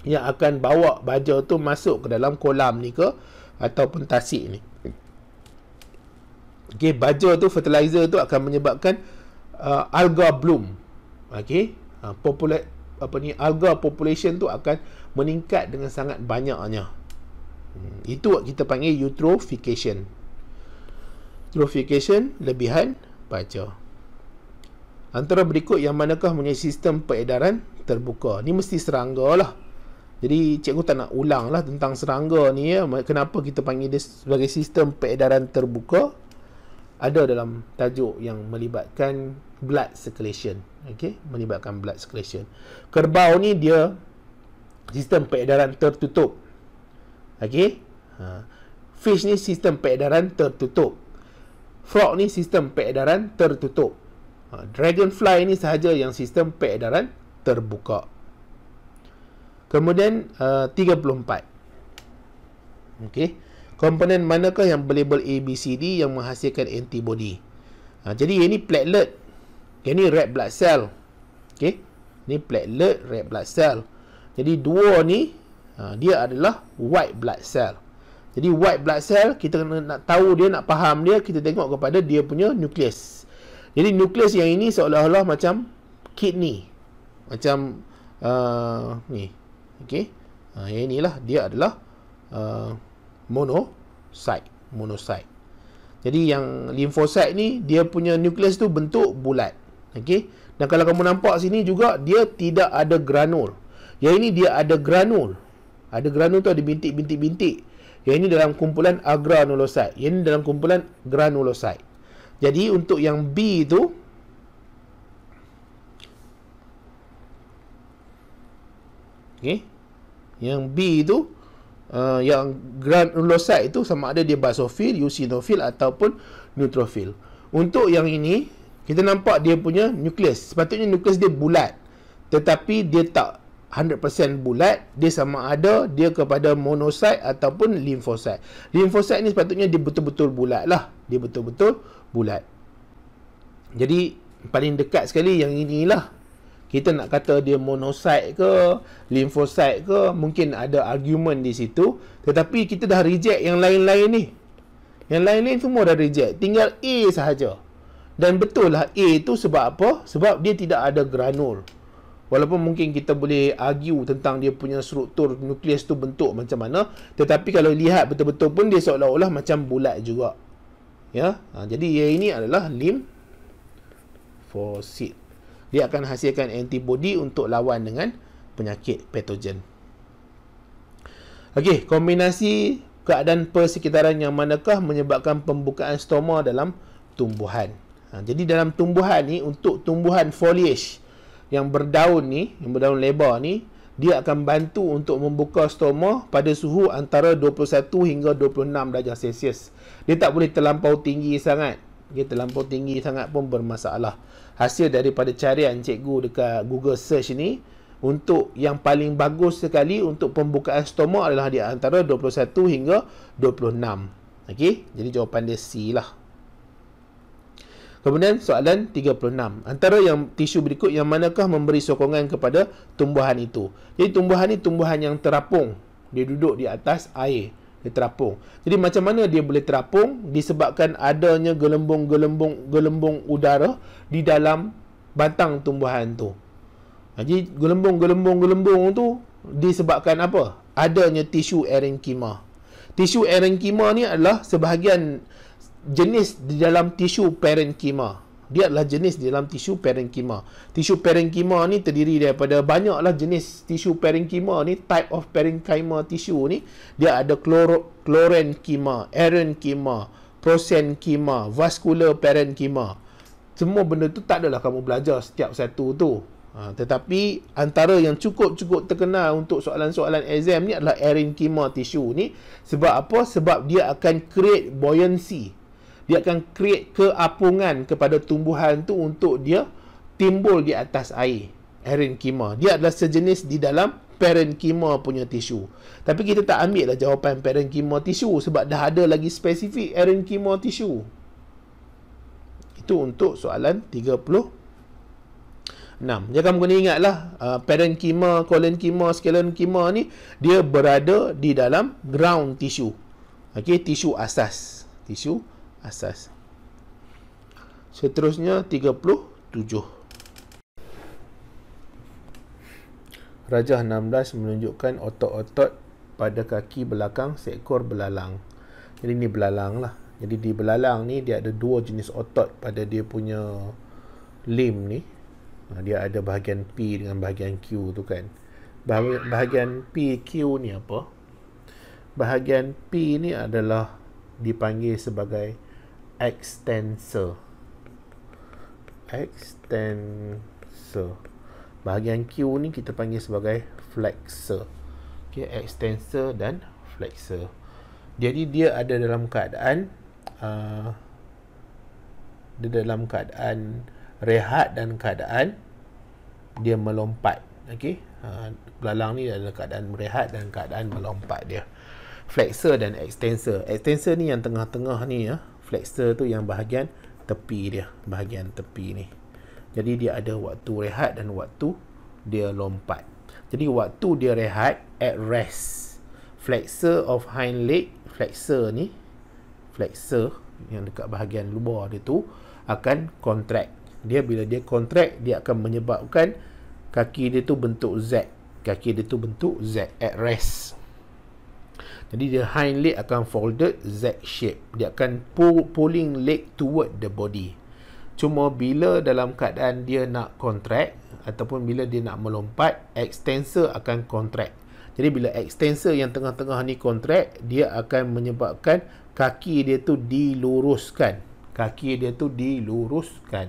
yang akan bawa baja tu masuk ke dalam kolam ni ke ataupun tasik ni. Okey, baja tu fertilizer tu akan menyebabkan uh, alga bloom. Okey, uh, popula- apa ni alga population tu akan meningkat dengan sangat banyaknya. Hmm, itu kita panggil eutrophication. Eutrophication, lebihan baca. Antara berikut yang manakah punya sistem peredaran terbuka. Ni mesti serangga lah. Jadi cikgu tak nak ulang lah tentang serangga ni ya. Kenapa kita panggil dia sebagai sistem peredaran terbuka. Ada dalam tajuk yang melibatkan blood circulation. Okay. Melibatkan blood circulation. Kerbau ni dia sistem peredaran tertutup. Okey? Ha. Fish ni sistem peredaran tertutup. Frog ni sistem peredaran tertutup. Ha. Dragonfly ni sahaja yang sistem peredaran terbuka. Kemudian ha, uh, 34. Okey. Komponen manakah yang label A, B, C, D yang menghasilkan antibody? Ha, jadi, ini platelet. Ini red blood cell. Okey. Ini platelet, red blood cell. Jadi dua ni ha, dia adalah white blood cell. Jadi white blood cell kita kena nak tahu dia nak faham dia kita tengok kepada dia punya nukleus. Jadi nukleus yang ini seolah-olah macam kidney. Macam uh, ni. Okey. Ha yang inilah dia adalah uh, Monocyte. monosite. Jadi yang limfosit ni dia punya nukleus tu bentuk bulat. Okey. Dan kalau kamu nampak sini juga dia tidak ada granul. Yang ini dia ada granul. Ada granul tu ada bintik-bintik-bintik. Yang ini dalam kumpulan agranulosite. Yang ini dalam kumpulan granulosite. Jadi untuk yang B tu Okay. Yang B itu uh, Yang granulosite itu Sama ada dia basofil, eosinofil Ataupun neutrofil Untuk yang ini Kita nampak dia punya nukleus Sepatutnya nukleus dia bulat Tetapi dia tak 100% bulat dia sama ada dia kepada monosite ataupun limfosite. Limfosite ni sepatutnya dia betul-betul bulat lah. Dia betul-betul bulat. Jadi paling dekat sekali yang inilah. Kita nak kata dia monosite ke limfosite ke mungkin ada argument di situ tetapi kita dah reject yang lain-lain ni. Yang lain-lain semua dah reject. Tinggal A sahaja. Dan betul lah A tu sebab apa? Sebab dia tidak ada granul. Walaupun mungkin kita boleh argue tentang dia punya struktur nukleus tu bentuk macam mana, tetapi kalau lihat betul-betul pun dia seolah-olah macam bulat juga. Ya. Ha, jadi ia ini adalah lim fosit. Dia akan hasilkan antibody untuk lawan dengan penyakit patogen. Okey, kombinasi keadaan persekitaran yang manakah menyebabkan pembukaan stoma dalam tumbuhan. Ha, jadi dalam tumbuhan ni untuk tumbuhan foliage yang berdaun ni, yang berdaun lebar ni, dia akan bantu untuk membuka stoma pada suhu antara 21 hingga 26 darjah Celsius. Dia tak boleh terlampau tinggi sangat. Dia terlampau tinggi sangat pun bermasalah. Hasil daripada carian cikgu dekat Google search ni, untuk yang paling bagus sekali untuk pembukaan stoma adalah di antara 21 hingga 26. Okey, jadi jawapan dia C lah. Kemudian soalan 36. Antara yang tisu berikut yang manakah memberi sokongan kepada tumbuhan itu? Jadi tumbuhan ini tumbuhan yang terapung. Dia duduk di atas air. Dia terapung. Jadi macam mana dia boleh terapung? Disebabkan adanya gelembung-gelembung gelembung udara di dalam batang tumbuhan itu. Ha, jadi gelembung-gelembung gelembung itu disebabkan apa? Adanya tisu erenkima. Tisu erenkima ni adalah sebahagian jenis di dalam tisu parenkima Dia adalah jenis di dalam tisu parenkima Tisu parenkima ni terdiri daripada banyaklah jenis tisu parenkima ni, type of parenkima tisu ni. Dia ada chlor chlorenchyma, aranchyma, prosenchyma, vascular parenkima Semua benda tu tak adalah kamu belajar setiap satu tu. Ha, tetapi antara yang cukup-cukup terkenal untuk soalan-soalan exam ni adalah aranchyma tisu ni. Sebab apa? Sebab dia akan create buoyancy dia akan create keapungan kepada tumbuhan tu untuk dia timbul di atas air parenchyma dia adalah sejenis di dalam parenchyma punya tisu tapi kita tak ambil lah jawapan parenchyma tisu sebab dah ada lagi spesifik parenchyma tisu itu untuk soalan 30 6. Dia akan kena ingatlah uh, parenchyma, colenchyma, scalenchyma ni dia berada di dalam ground tissue. Okay, tisu asas, tisu asas. Seterusnya 37. Raja 16 menunjukkan otot-otot pada kaki belakang seekor belalang. Jadi ni belalang lah. Jadi di belalang ni dia ada dua jenis otot pada dia punya limb ni. Ha, dia ada bahagian P dengan bahagian Q tu kan. Bahagian P, Q ni apa? Bahagian P ni adalah dipanggil sebagai extensor extensor bahagian Q ni kita panggil sebagai flexor okay, extensor dan flexor jadi dia ada dalam keadaan uh, dia dalam keadaan rehat dan keadaan dia melompat ok uh, belalang ni adalah keadaan rehat dan keadaan melompat dia flexor dan extensor extensor ni yang tengah-tengah ni ya uh, flexor tu yang bahagian tepi dia bahagian tepi ni jadi dia ada waktu rehat dan waktu dia lompat jadi waktu dia rehat at rest flexor of hind leg flexor ni flexor yang dekat bahagian luar dia tu akan contract dia bila dia contract dia akan menyebabkan kaki dia tu bentuk Z kaki dia tu bentuk Z at rest jadi the hind leg akan folded Z shape. Dia akan pull, pulling leg toward the body. Cuma bila dalam keadaan dia nak contract ataupun bila dia nak melompat, extensor akan contract. Jadi bila extensor yang tengah-tengah ni contract, dia akan menyebabkan kaki dia tu diluruskan. Kaki dia tu diluruskan.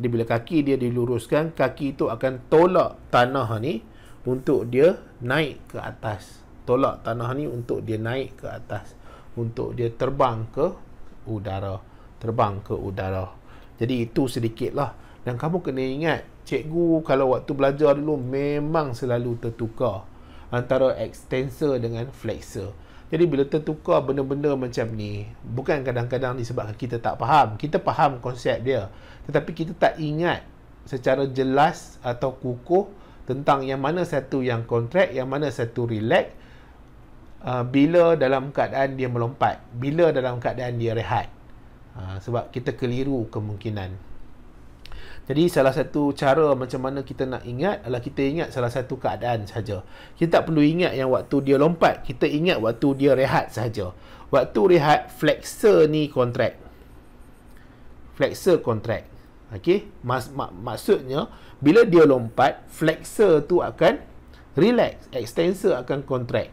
Jadi bila kaki dia diluruskan, kaki tu akan tolak tanah ni untuk dia naik ke atas tolak tanah ni untuk dia naik ke atas untuk dia terbang ke udara terbang ke udara jadi itu sedikit lah dan kamu kena ingat cikgu kalau waktu belajar dulu memang selalu tertukar antara extensor dengan flexor jadi bila tertukar benda-benda macam ni bukan kadang-kadang disebabkan kita tak faham kita faham konsep dia tetapi kita tak ingat secara jelas atau kukuh tentang yang mana satu yang kontrak yang mana satu relax uh, bila dalam keadaan dia melompat bila dalam keadaan dia rehat uh, sebab kita keliru kemungkinan jadi salah satu cara macam mana kita nak ingat adalah kita ingat salah satu keadaan saja. Kita tak perlu ingat yang waktu dia lompat, kita ingat waktu dia rehat saja. Waktu rehat flexor ni kontrak. Flexor kontrak. Okey, mas mak, maksudnya bila dia lompat, flexor tu akan relax, extensor akan kontrak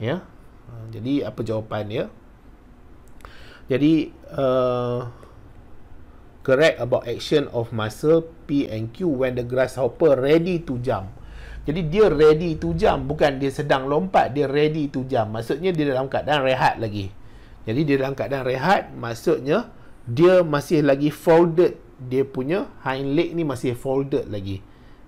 ya ah, jadi apa jawapan dia jadi uh, correct about action of muscle P and Q when the grasshopper ready to jump jadi dia ready to jump bukan dia sedang lompat dia ready to jump maksudnya dia dalam keadaan rehat lagi jadi dia dalam keadaan rehat maksudnya dia masih lagi folded dia punya hind leg ni masih folded lagi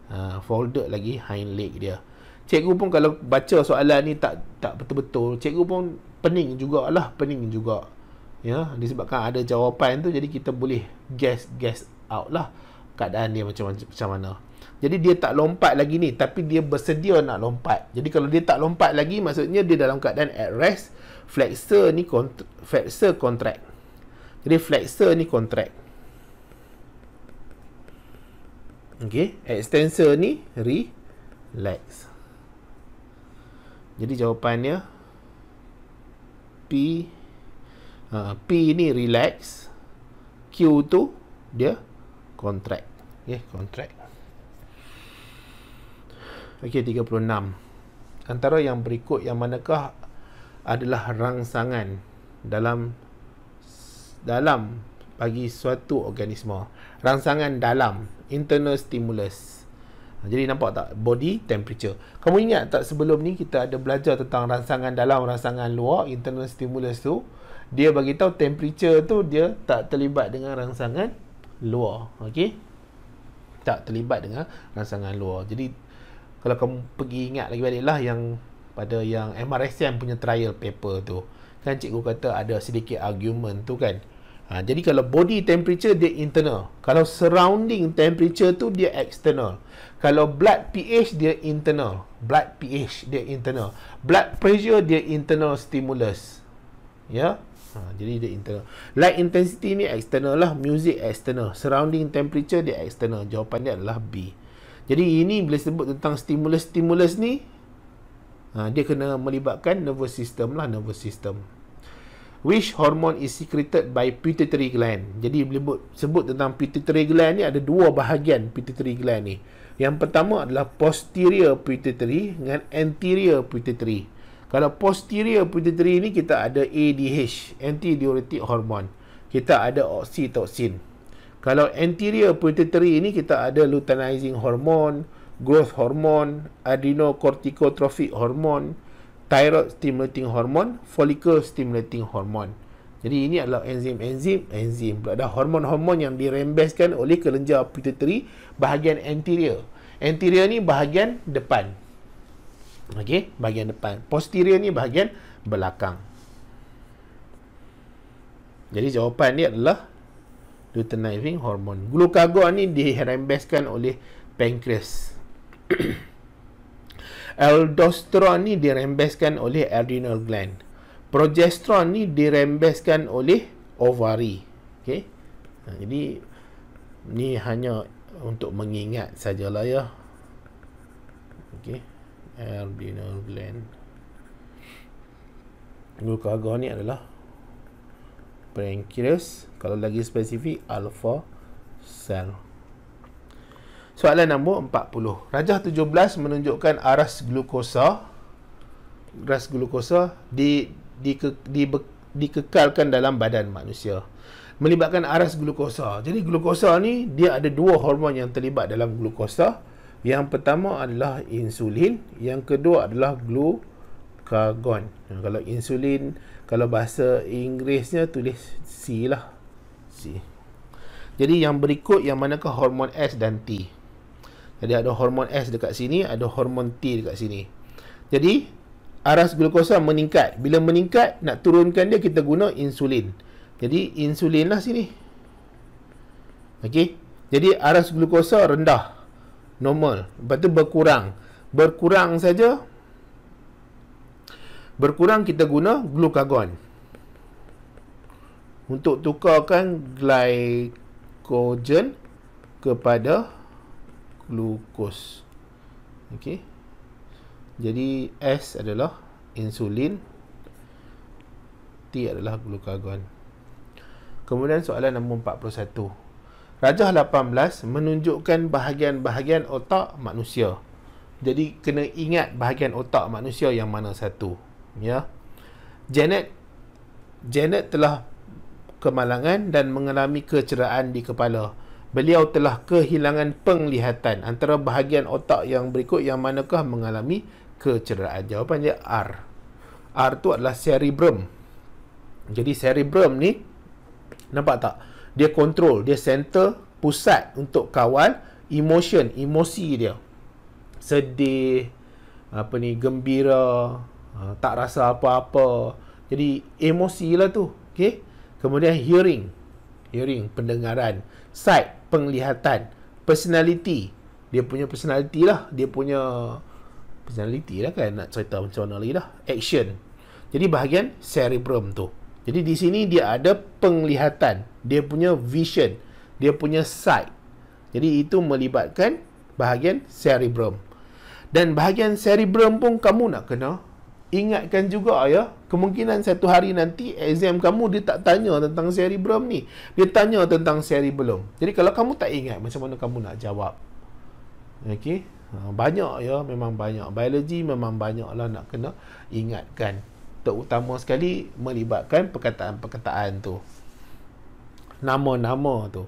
uh, folded lagi hind leg dia cikgu pun kalau baca soalan ni tak tak betul-betul cikgu pun pening jugalah pening juga ya disebabkan ada jawapan tu jadi kita boleh guess guess out lah keadaan dia macam macam mana jadi dia tak lompat lagi ni tapi dia bersedia nak lompat jadi kalau dia tak lompat lagi maksudnya dia dalam keadaan at rest flexor ni kont- flexor contract jadi flexor ni contract okey extensor ni relax jadi jawapannya P uh, P ni relax Q tu dia contract. Okay, eh, contract. Okay, 36. Antara yang berikut yang manakah adalah rangsangan dalam dalam bagi suatu organisma. Rangsangan dalam. Internal stimulus. Ha, jadi nampak tak body temperature. Kamu ingat tak sebelum ni kita ada belajar tentang rangsangan dalam rangsangan luar internal stimulus tu dia bagi tahu temperature tu dia tak terlibat dengan rangsangan luar. okay? Tak terlibat dengan rangsangan luar. Jadi kalau kamu pergi ingat lagi baliklah yang pada yang MRSM punya trial paper tu kan cikgu kata ada sedikit argument tu kan Ha, jadi kalau body temperature dia internal. Kalau surrounding temperature tu dia external. Kalau blood pH dia internal. Blood pH dia internal. Blood pressure dia internal stimulus. Ya. Ha, jadi dia internal. Light intensity ni external lah. Music external. Surrounding temperature dia external. Jawapan dia adalah B. Jadi ini boleh sebut tentang stimulus-stimulus ni. Ha, dia kena melibatkan nervous system lah. Nervous system which hormone is secreted by pituitary gland. Jadi menyebut sebut tentang pituitary gland ni ada dua bahagian pituitary gland ni. Yang pertama adalah posterior pituitary dengan anterior pituitary. Kalau posterior pituitary ni kita ada ADH, antidiuretic hormone. Kita ada oxytocin. Kalau anterior pituitary ini kita ada luteinizing hormone, growth hormone, adrenocorticotrophic hormone, thyroid stimulating hormone, follicle stimulating hormone. Jadi ini adalah enzim-enzim, enzim pula. Ada hormon-hormon yang dirembeskan oleh kelenjar pituitary bahagian anterior. Anterior ni bahagian depan. Okey, bahagian depan. Posterior ni bahagian belakang. Jadi jawapan ni adalah luteinizing hormone. Glukagon ni dirembeskan oleh pancreas. Aldosterone ni dirembeskan oleh adrenal gland. Progesteron ni dirembeskan oleh ovari. Okey. Ha, jadi ni hanya untuk mengingat sajalah ya. Okey. Adrenal gland. Glukagon ni adalah pancreas. Kalau lagi spesifik alpha cell. Soalan nombor 40. Rajah 17 menunjukkan aras glukosa aras glukosa di di, di, di dikekalkan dalam badan manusia melibatkan aras glukosa. Jadi glukosa ni dia ada dua hormon yang terlibat dalam glukosa. Yang pertama adalah insulin, yang kedua adalah glucagon. Kalau insulin kalau bahasa Inggerisnya tulis C lah. C. Jadi yang berikut yang manakah hormon S dan T? Jadi ada hormon S dekat sini, ada hormon T dekat sini. Jadi aras glukosa meningkat. Bila meningkat, nak turunkan dia kita guna insulin. Jadi insulin lah sini. Okey. Jadi aras glukosa rendah. Normal. Lepas tu berkurang. Berkurang saja. Berkurang kita guna glukagon. Untuk tukarkan glycogen kepada glukos. Okey. Jadi S adalah insulin. T adalah glukagon. Kemudian soalan nombor 41. Rajah 18 menunjukkan bahagian-bahagian otak manusia. Jadi kena ingat bahagian otak manusia yang mana satu, ya. Janet Janet telah kemalangan dan mengalami kecederaan di kepala beliau telah kehilangan penglihatan antara bahagian otak yang berikut yang manakah mengalami kecederaan jawapan dia R R tu adalah cerebrum jadi cerebrum ni nampak tak dia kontrol dia center pusat untuk kawal emotion emosi dia sedih apa ni gembira ha, tak rasa apa-apa jadi emosi lah tu okay? kemudian hearing hearing pendengaran side penglihatan personality dia punya personality lah dia punya personality lah kan nak cerita macam mana lagi lah action jadi bahagian cerebrum tu jadi di sini dia ada penglihatan dia punya vision dia punya side jadi itu melibatkan bahagian cerebrum dan bahagian cerebrum pun kamu nak kena ingatkan juga ya kemungkinan satu hari nanti exam kamu dia tak tanya tentang seri belum ni dia tanya tentang seri belum. jadi kalau kamu tak ingat macam mana kamu nak jawab okey ha, banyak ya memang banyak biologi memang banyak lah nak kena ingatkan terutama sekali melibatkan perkataan-perkataan tu nama-nama tu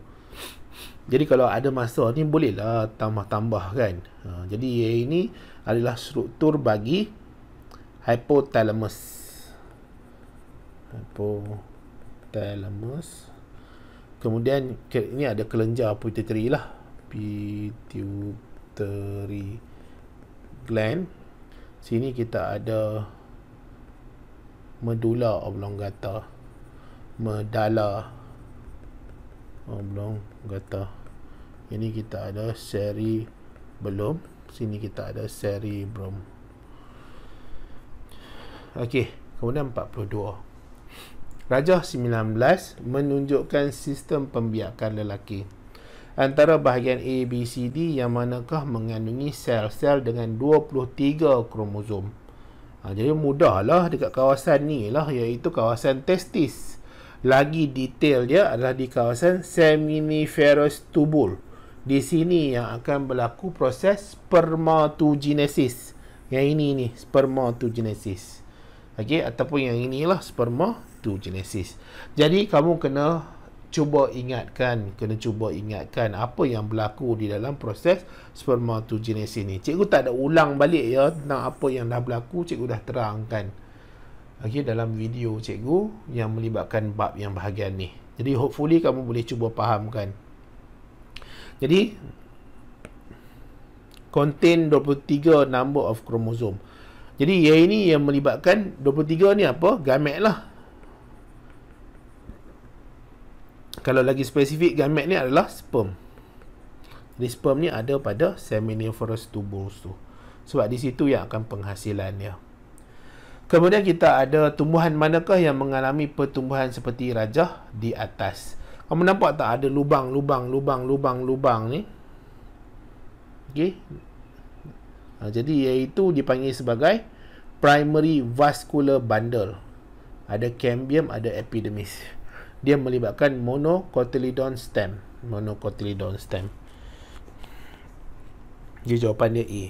jadi kalau ada masa ni bolehlah tambah-tambah kan ha, jadi ini adalah struktur bagi hypothalamus hypothalamus kemudian ni ada kelenjar pituitary lah pituitary gland sini kita ada medula oblongata medala oblongata ini kita ada seri belum sini kita ada seri brom okey kemudian 42 Raja 19 menunjukkan sistem pembiakan lelaki. Antara bahagian A, B, C, D yang manakah mengandungi sel-sel dengan 23 kromosom. Ha, jadi mudahlah dekat kawasan ni lah iaitu kawasan testis. Lagi detail dia adalah di kawasan seminiferous tubul. Di sini yang akan berlaku proses spermatogenesis. Yang ini ni, spermatogenesis. Okey, ataupun yang inilah sperma to Genesis. Jadi kamu kena cuba ingatkan, kena cuba ingatkan apa yang berlaku di dalam proses spermatogenesis ni. Cikgu tak ada ulang balik ya tentang apa yang dah berlaku, cikgu dah terangkan. Okey dalam video cikgu yang melibatkan bab yang bahagian ni. Jadi hopefully kamu boleh cuba fahamkan. Jadi contain 23 number of chromosome. Jadi yang ini yang melibatkan 23 ni apa? Gamet lah. kalau lagi spesifik gamet ni adalah sperm. Jadi sperm ni ada pada seminiferous tubules tu. Sebab di situ yang akan penghasilannya. Kemudian kita ada tumbuhan manakah yang mengalami pertumbuhan seperti rajah di atas. Kamu nampak tak ada lubang, lubang, lubang, lubang, lubang ni? Okey. Ha, jadi iaitu dipanggil sebagai primary vascular bundle. Ada cambium, ada epidermis dia melibatkan monocotyledon stem monocotyledon stem dia jawapan dia A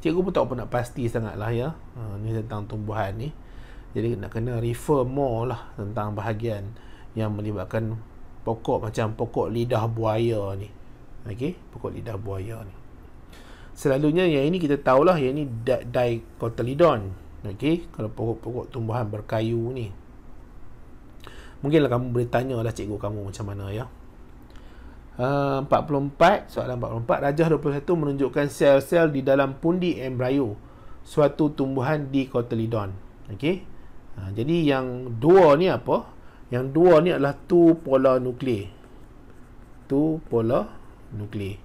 cikgu pun tak nak pasti sangat lah ya ha, ni tentang tumbuhan ni jadi nak kena refer more lah tentang bahagian yang melibatkan pokok macam pokok lidah buaya ni ok pokok lidah buaya ni selalunya yang ini kita tahulah yang ini dicotyledon ok kalau pokok-pokok tumbuhan berkayu ni Mungkinlah kamu boleh tanya lah cikgu kamu macam mana ya. Ah, uh, 44, soalan 44. Rajah 21 menunjukkan sel-sel di dalam pundi embryo. Suatu tumbuhan di kotelidon. Okey. Uh, jadi yang dua ni apa? Yang dua ni adalah tu pola nuklear. Tu pola nuklear.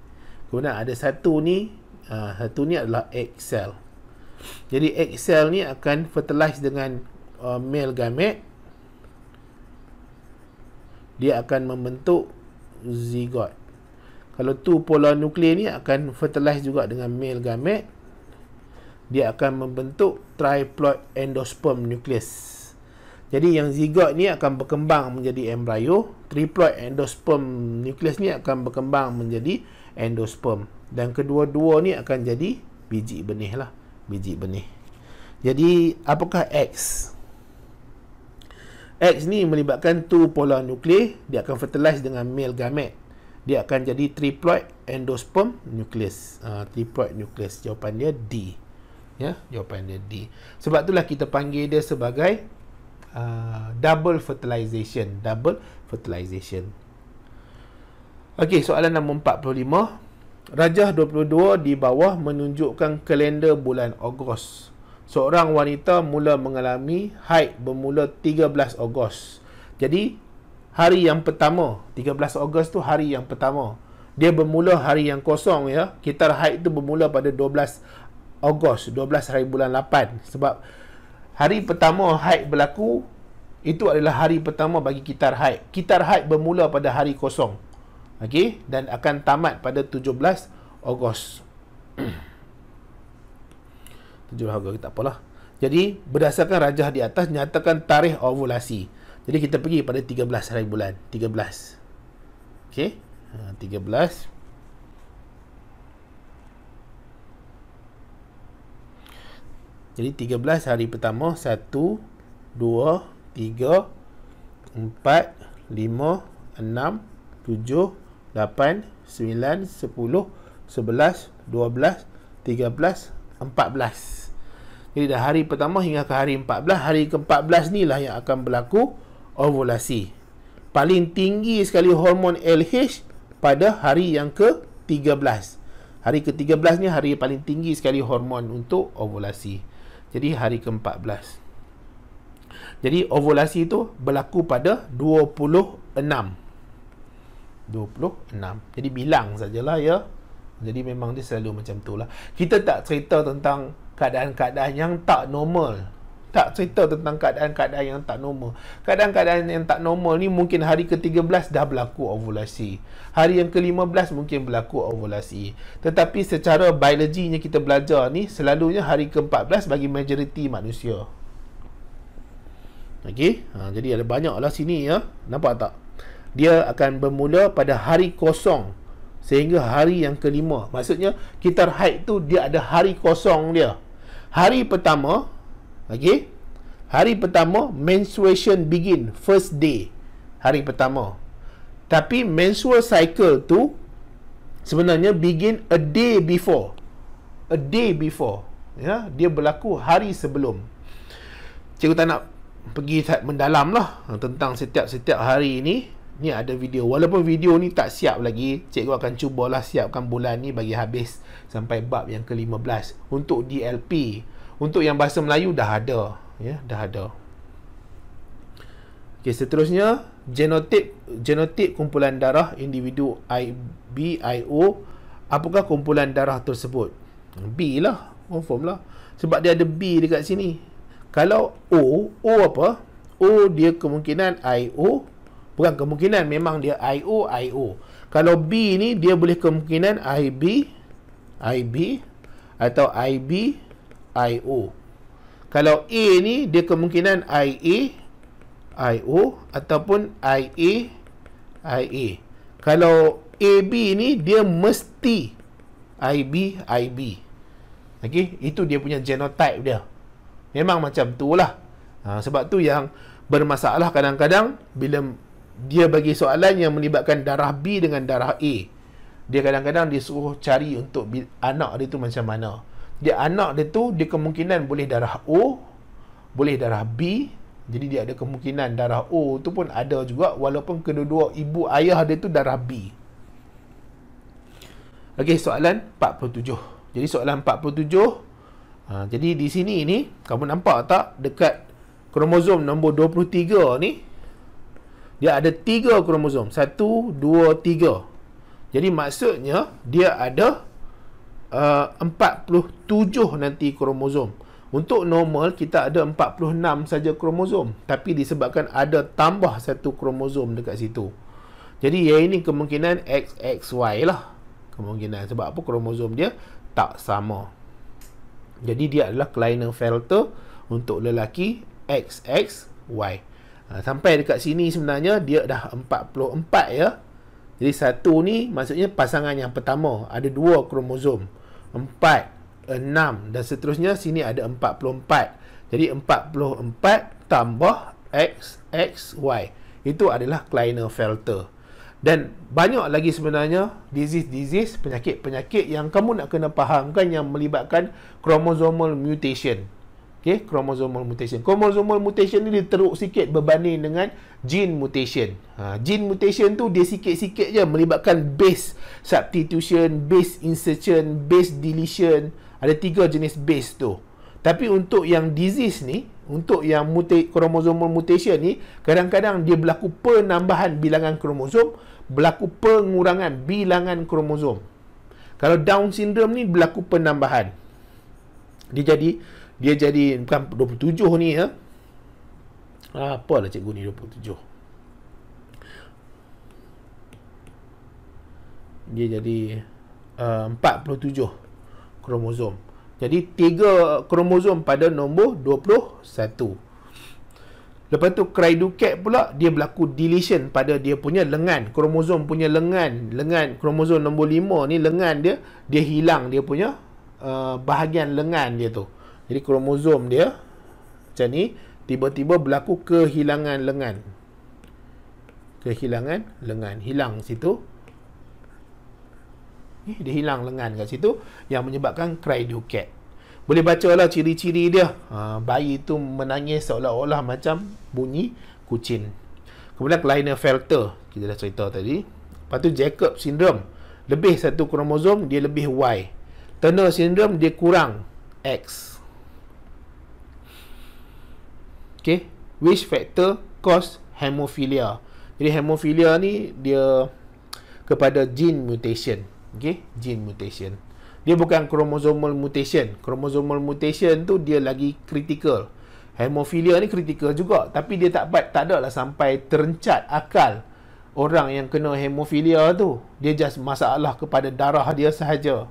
Kemudian ada satu ni. Uh, satu ni adalah egg cell. Jadi egg cell ni akan fertilize dengan uh, male gamete dia akan membentuk zigot. Kalau tu pola nuklear ni akan fertilize juga dengan male gamet. dia akan membentuk triploid endosperm nucleus. Jadi yang zigot ni akan berkembang menjadi embryo, triploid endosperm nucleus ni akan berkembang menjadi endosperm dan kedua-dua ni akan jadi biji benih lah, biji benih. Jadi apakah X? X ni melibatkan tu pola nukleus dia akan fertilize dengan male gamet Dia akan jadi triploid endosperm nukleus Ha, ah, triploid nukleus Jawapan dia D. Ya, jawapan dia D. Sebab itulah kita panggil dia sebagai uh, double fertilization. Double fertilization. Okey, soalan nombor 45. Rajah 22 di bawah menunjukkan kalender bulan Ogos seorang wanita mula mengalami haid bermula 13 Ogos. Jadi hari yang pertama, 13 Ogos tu hari yang pertama. Dia bermula hari yang kosong ya. Kita haid tu bermula pada 12 Ogos, 12 hari bulan 8 sebab hari pertama haid berlaku itu adalah hari pertama bagi kitar haid. Kitar haid bermula pada hari kosong. Okey dan akan tamat pada 17 Ogos. tujuh harga tak apalah jadi berdasarkan rajah di atas nyatakan tarikh ovulasi jadi kita pergi pada 13 hari bulan 13 ok ha, 13 jadi 13 hari pertama 1 2 3 4 5 6 7 8 9 10 11 12 13 14 jadi dah hari pertama hingga ke hari 14, hari ke-14 ni lah yang akan berlaku ovulasi. Paling tinggi sekali hormon LH pada hari yang ke-13. Hari ke-13 ni hari paling tinggi sekali hormon untuk ovulasi. Jadi hari ke-14. Jadi ovulasi itu berlaku pada 26. 26. Jadi bilang sajalah ya. Jadi memang dia selalu macam tu lah. Kita tak cerita tentang keadaan-keadaan yang tak normal tak cerita tentang keadaan-keadaan yang tak normal keadaan-keadaan yang tak normal ni mungkin hari ke-13 dah berlaku ovulasi hari yang ke-15 mungkin berlaku ovulasi tetapi secara biologinya kita belajar ni selalunya hari ke-14 bagi majoriti manusia ok ha, jadi ada banyak lah sini ya nampak tak dia akan bermula pada hari kosong sehingga hari yang kelima maksudnya kita haid tu dia ada hari kosong dia hari pertama okay? hari pertama menstruation begin first day hari pertama tapi menstrual cycle tu sebenarnya begin a day before a day before ya dia berlaku hari sebelum cikgu tak nak pergi mendalam lah tentang setiap-setiap hari ni ni ada video walaupun video ni tak siap lagi cikgu akan cubalah siapkan bulan ni bagi habis sampai bab yang ke-15 untuk DLP untuk yang bahasa Melayu dah ada ya dah ada okey seterusnya genotip genotip kumpulan darah individu IBIO apakah kumpulan darah tersebut B lah confirm lah sebab dia ada B dekat sini kalau O O apa O dia kemungkinan IO bukan kemungkinan memang dia IO IO kalau B ni dia boleh kemungkinan IB IB atau IB IO kalau A ni dia kemungkinan IA IO ataupun IA IA kalau AB ni dia mesti IB IB Okey, itu dia punya genotype dia. Memang macam tu lah. Ha, sebab tu yang bermasalah kadang-kadang bila dia bagi soalan yang melibatkan darah B dengan darah A. Dia kadang-kadang dia disuruh cari untuk anak dia tu macam mana. Dia anak dia tu dia kemungkinan boleh darah O, boleh darah B. Jadi dia ada kemungkinan darah O tu pun ada juga walaupun kedua-dua ibu ayah dia tu darah B. Okey, soalan 47. Jadi soalan 47 ha, jadi di sini ni kamu nampak tak dekat kromosom nombor 23 ni dia ada tiga kromosom. Satu, dua, tiga. Jadi maksudnya dia ada uh, empat puluh tujuh nanti kromosom. Untuk normal kita ada empat puluh enam saja kromosom. Tapi disebabkan ada tambah satu kromosom dekat situ. Jadi yang ini kemungkinan XXY lah. Kemungkinan sebab apa kromosom dia tak sama. Jadi dia adalah kelainan filter untuk lelaki XXY. Ha, sampai dekat sini sebenarnya dia dah 44 ya. Jadi satu ni maksudnya pasangan yang pertama ada dua kromosom. 4, 6 dan seterusnya sini ada 44. Jadi 44 tambah XXY. Itu adalah Kleiner filter. Dan banyak lagi sebenarnya disease-disease, penyakit-penyakit yang kamu nak kena fahamkan yang melibatkan chromosomal mutation. Okay, chromosomal mutation. Chromosomal mutation ni dia teruk sikit berbanding dengan gene mutation. Ha, gene mutation tu dia sikit-sikit je melibatkan base substitution, base insertion, base deletion. Ada tiga jenis base tu. Tapi untuk yang disease ni, untuk yang muta- chromosomal mutation ni, kadang-kadang dia berlaku penambahan bilangan kromosom, berlaku pengurangan bilangan kromosom. Kalau Down syndrome ni berlaku penambahan. Dia jadi dia jadi bukan 27 ni ya. apa apalah cikgu ni 27. Dia jadi uh, 47 kromosom. Jadi tiga kromosom pada nombor 21. Lepas tu kriduket pula dia berlaku deletion pada dia punya lengan, kromosom punya lengan, lengan kromosom nombor 5 ni lengan dia dia hilang dia punya uh, bahagian lengan dia tu. Jadi kromosom dia macam ni tiba-tiba berlaku kehilangan lengan. Kehilangan lengan, hilang situ. Ni eh, dia hilang lengan kat situ yang menyebabkan cryocat. Boleh baca lah ciri-ciri dia. Ha, bayi tu menangis seolah-olah macam bunyi kucing. Kemudian kelainan filter. Kita dah cerita tadi. Lepas tu Jacob Syndrome. Lebih satu kromosom, dia lebih Y. Turner Syndrome, dia kurang X. Okay. Which factor cause hemophilia? Jadi hemophilia ni dia kepada gene mutation. Okay. Gene mutation. Dia bukan chromosomal mutation. Chromosomal mutation tu dia lagi critical. Hemophilia ni critical juga. Tapi dia tak baik tak ada lah sampai terencat akal orang yang kena hemophilia tu. Dia just masalah kepada darah dia sahaja.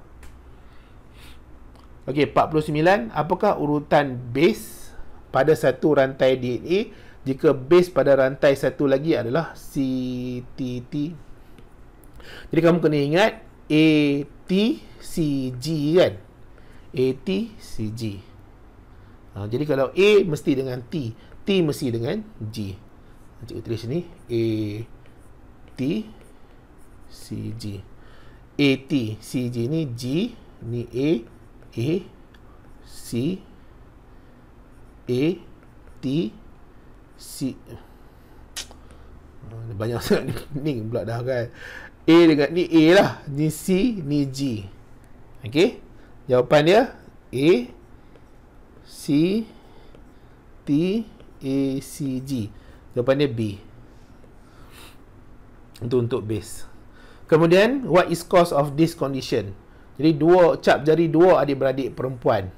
Okey, 49. Apakah urutan base pada satu rantai DNA jika base pada rantai satu lagi adalah CTT. Jadi kamu kena ingat ATCG kan? ATCG. Ha, jadi kalau A mesti dengan T, T mesti dengan G. Ha, cikgu tulis sini ATCG. ATCG ni G, ni A, A, C, A T C oh, banyak sangat ni pening pula dah kan A dengan ni A lah ni C ni G ok jawapan dia A C T A C G jawapan dia B itu untuk base kemudian what is cause of this condition jadi dua cap jari dua adik-beradik perempuan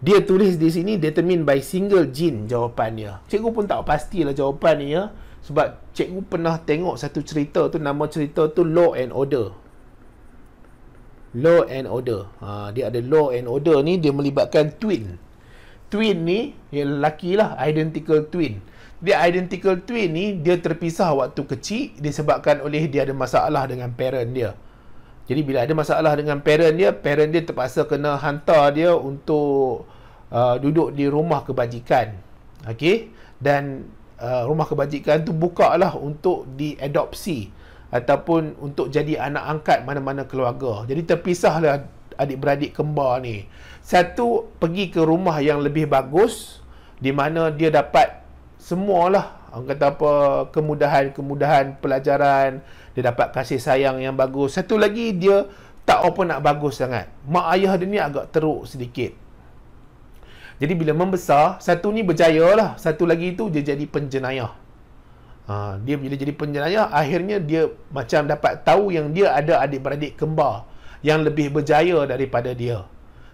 dia tulis di sini determined by single gene jawapannya. Cikgu pun tak pasti lah jawapan ni ya. Sebab cikgu pernah tengok satu cerita tu. Nama cerita tu law and order. Law and order. Ha, dia ada law and order ni. Dia melibatkan twin. Twin ni yang lelaki lah. Identical twin. Dia identical twin ni dia terpisah waktu kecil. Disebabkan oleh dia ada masalah dengan parent dia. Jadi bila ada masalah dengan parent dia, parent dia terpaksa kena hantar dia untuk uh, duduk di rumah kebajikan. okay? Dan uh, rumah kebajikan tu buka lah untuk diadopsi ataupun untuk jadi anak angkat mana-mana keluarga. Jadi terpisahlah adik-beradik kembar ni. Satu pergi ke rumah yang lebih bagus di mana dia dapat semualah orang kata apa kemudahan-kemudahan pelajaran, dia dapat kasih sayang yang bagus satu lagi dia tak apa nak bagus sangat mak ayah dia ni agak teruk sedikit jadi bila membesar satu ni berjaya lah satu lagi tu dia jadi penjenayah ha, dia bila jadi penjenayah akhirnya dia macam dapat tahu yang dia ada adik-beradik kembar yang lebih berjaya daripada dia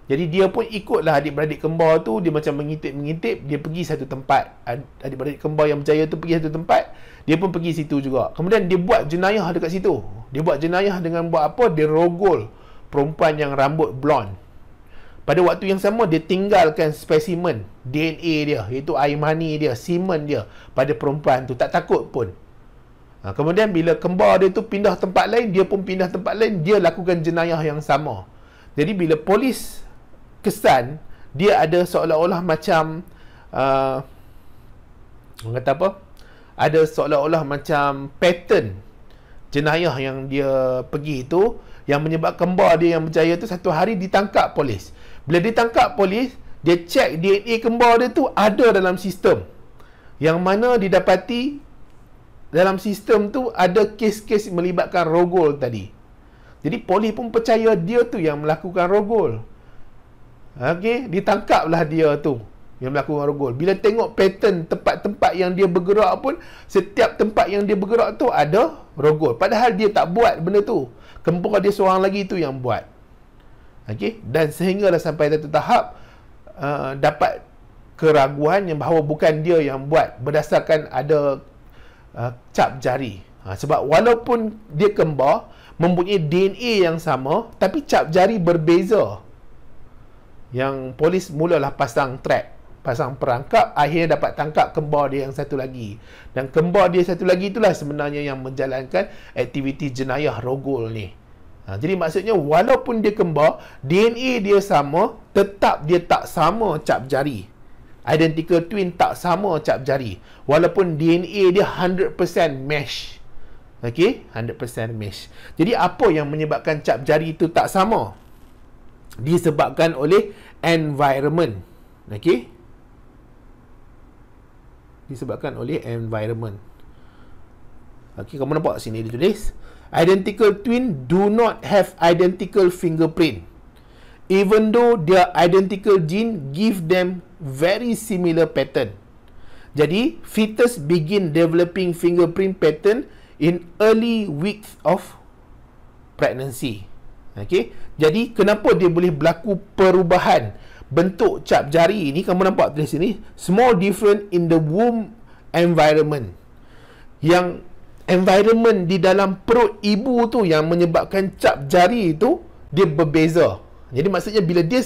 jadi dia pun ikutlah adik-beradik kembar tu dia macam mengintip-mengintip dia pergi satu tempat adik-beradik kembar yang berjaya tu pergi satu tempat dia pun pergi situ juga kemudian dia buat jenayah dekat situ dia buat jenayah dengan buat apa dia rogol perempuan yang rambut blonde pada waktu yang sama dia tinggalkan spesimen DNA dia iaitu air mani dia semen dia pada perempuan tu tak takut pun ha, kemudian bila kembar dia tu pindah tempat lain dia pun pindah tempat lain dia lakukan jenayah yang sama jadi bila polis kesan dia ada seolah-olah macam uh, kata apa ada seolah-olah macam pattern jenayah yang dia pergi itu yang menyebabkan kembar dia yang berjaya tu satu hari ditangkap polis. Bila ditangkap polis, dia cek DNA kembar dia tu ada dalam sistem. Yang mana didapati dalam sistem tu ada kes-kes melibatkan rogol tadi. Jadi polis pun percaya dia tu yang melakukan rogol. Okey, ditangkaplah dia tu yang melakukan rogol. Bila tengok pattern tempat-tempat yang dia bergerak pun, setiap tempat yang dia bergerak tu ada rogol. Padahal dia tak buat benda tu. Kempura dia seorang lagi tu yang buat. Okey, dan sehinggalah sampai satu tahap uh, dapat keraguan yang bahawa bukan dia yang buat berdasarkan ada uh, cap jari. Ha, sebab walaupun dia kembar mempunyai DNA yang sama tapi cap jari berbeza yang polis mulalah pasang track pasang perangkap akhirnya dapat tangkap kembar dia yang satu lagi dan kembar dia satu lagi itulah sebenarnya yang menjalankan aktiviti jenayah rogol ni ha, jadi maksudnya walaupun dia kembar DNA dia sama tetap dia tak sama cap jari identical twin tak sama cap jari walaupun DNA dia 100% mesh Okey, 100% mesh. Jadi apa yang menyebabkan cap jari itu tak sama? Disebabkan oleh environment. Okey, disebabkan oleh environment. Okey, kamu nampak sini dia tulis. Identical twin do not have identical fingerprint. Even though their identical gene give them very similar pattern. Jadi, fetus begin developing fingerprint pattern in early weeks of pregnancy. Okey. Jadi, kenapa dia boleh berlaku perubahan? bentuk cap jari ni kamu nampak di sini small different in the womb environment yang environment di dalam perut ibu tu yang menyebabkan cap jari itu dia berbeza jadi maksudnya bila dia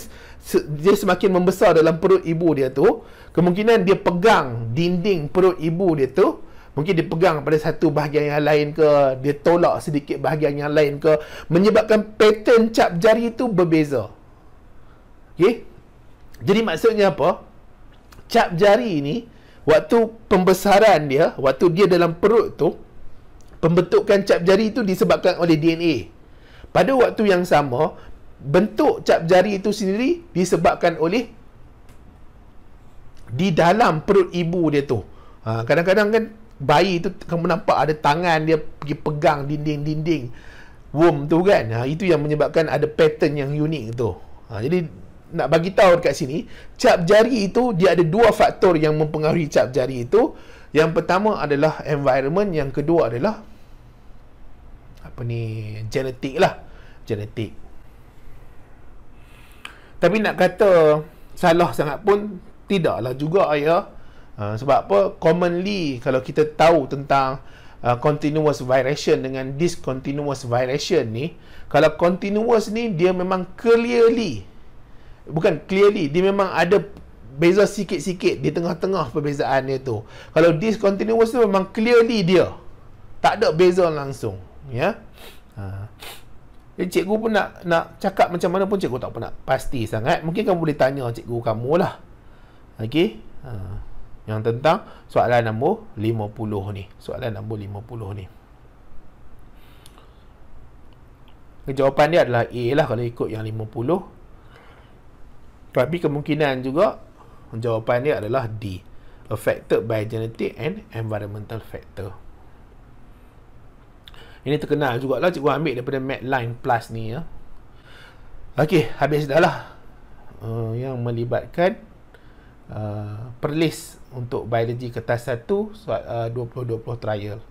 dia semakin membesar dalam perut ibu dia tu kemungkinan dia pegang dinding perut ibu dia tu mungkin dia pegang pada satu bahagian yang lain ke dia tolak sedikit bahagian yang lain ke menyebabkan pattern cap jari itu berbeza Okay? Jadi maksudnya apa? Cap jari ni waktu pembesaran dia, waktu dia dalam perut tu pembentukan cap jari itu disebabkan oleh DNA. Pada waktu yang sama, bentuk cap jari itu sendiri disebabkan oleh di dalam perut ibu dia tu. Ha, kadang-kadang kan bayi tu kamu nampak ada tangan dia pergi pegang dinding-dinding womb tu kan. Ha, itu yang menyebabkan ada pattern yang unik tu. Ha, jadi nak bagi tahu dekat sini, cap jari itu dia ada dua faktor yang mempengaruhi cap jari itu. Yang pertama adalah environment, yang kedua adalah apa ni? genetik lah. Genetik. Tapi nak kata salah sangat pun tidaklah juga ya. Uh, sebab apa? Commonly kalau kita tahu tentang Uh, continuous variation dengan discontinuous variation ni kalau continuous ni dia memang clearly bukan clearly dia memang ada beza sikit-sikit di tengah-tengah perbezaan dia tu kalau discontinuous tu memang clearly dia tak ada beza langsung ya ha. Jadi eh, cikgu pun nak, nak cakap macam mana pun cikgu tak pernah pasti sangat mungkin kamu boleh tanya cikgu kamu lah okay? ha. yang tentang soalan nombor 50 ni soalan nombor 50 ni Jawapan dia adalah A lah kalau ikut yang 50 tapi kemungkinan juga jawapan dia adalah D. Affected by genetic and environmental factor. Ini terkenal juga lah cikgu ambil daripada Medline Plus ni ya. Okey, habis dah lah. Uh, yang melibatkan uh, perlis untuk biologi kertas 1 uh, 2020 trial.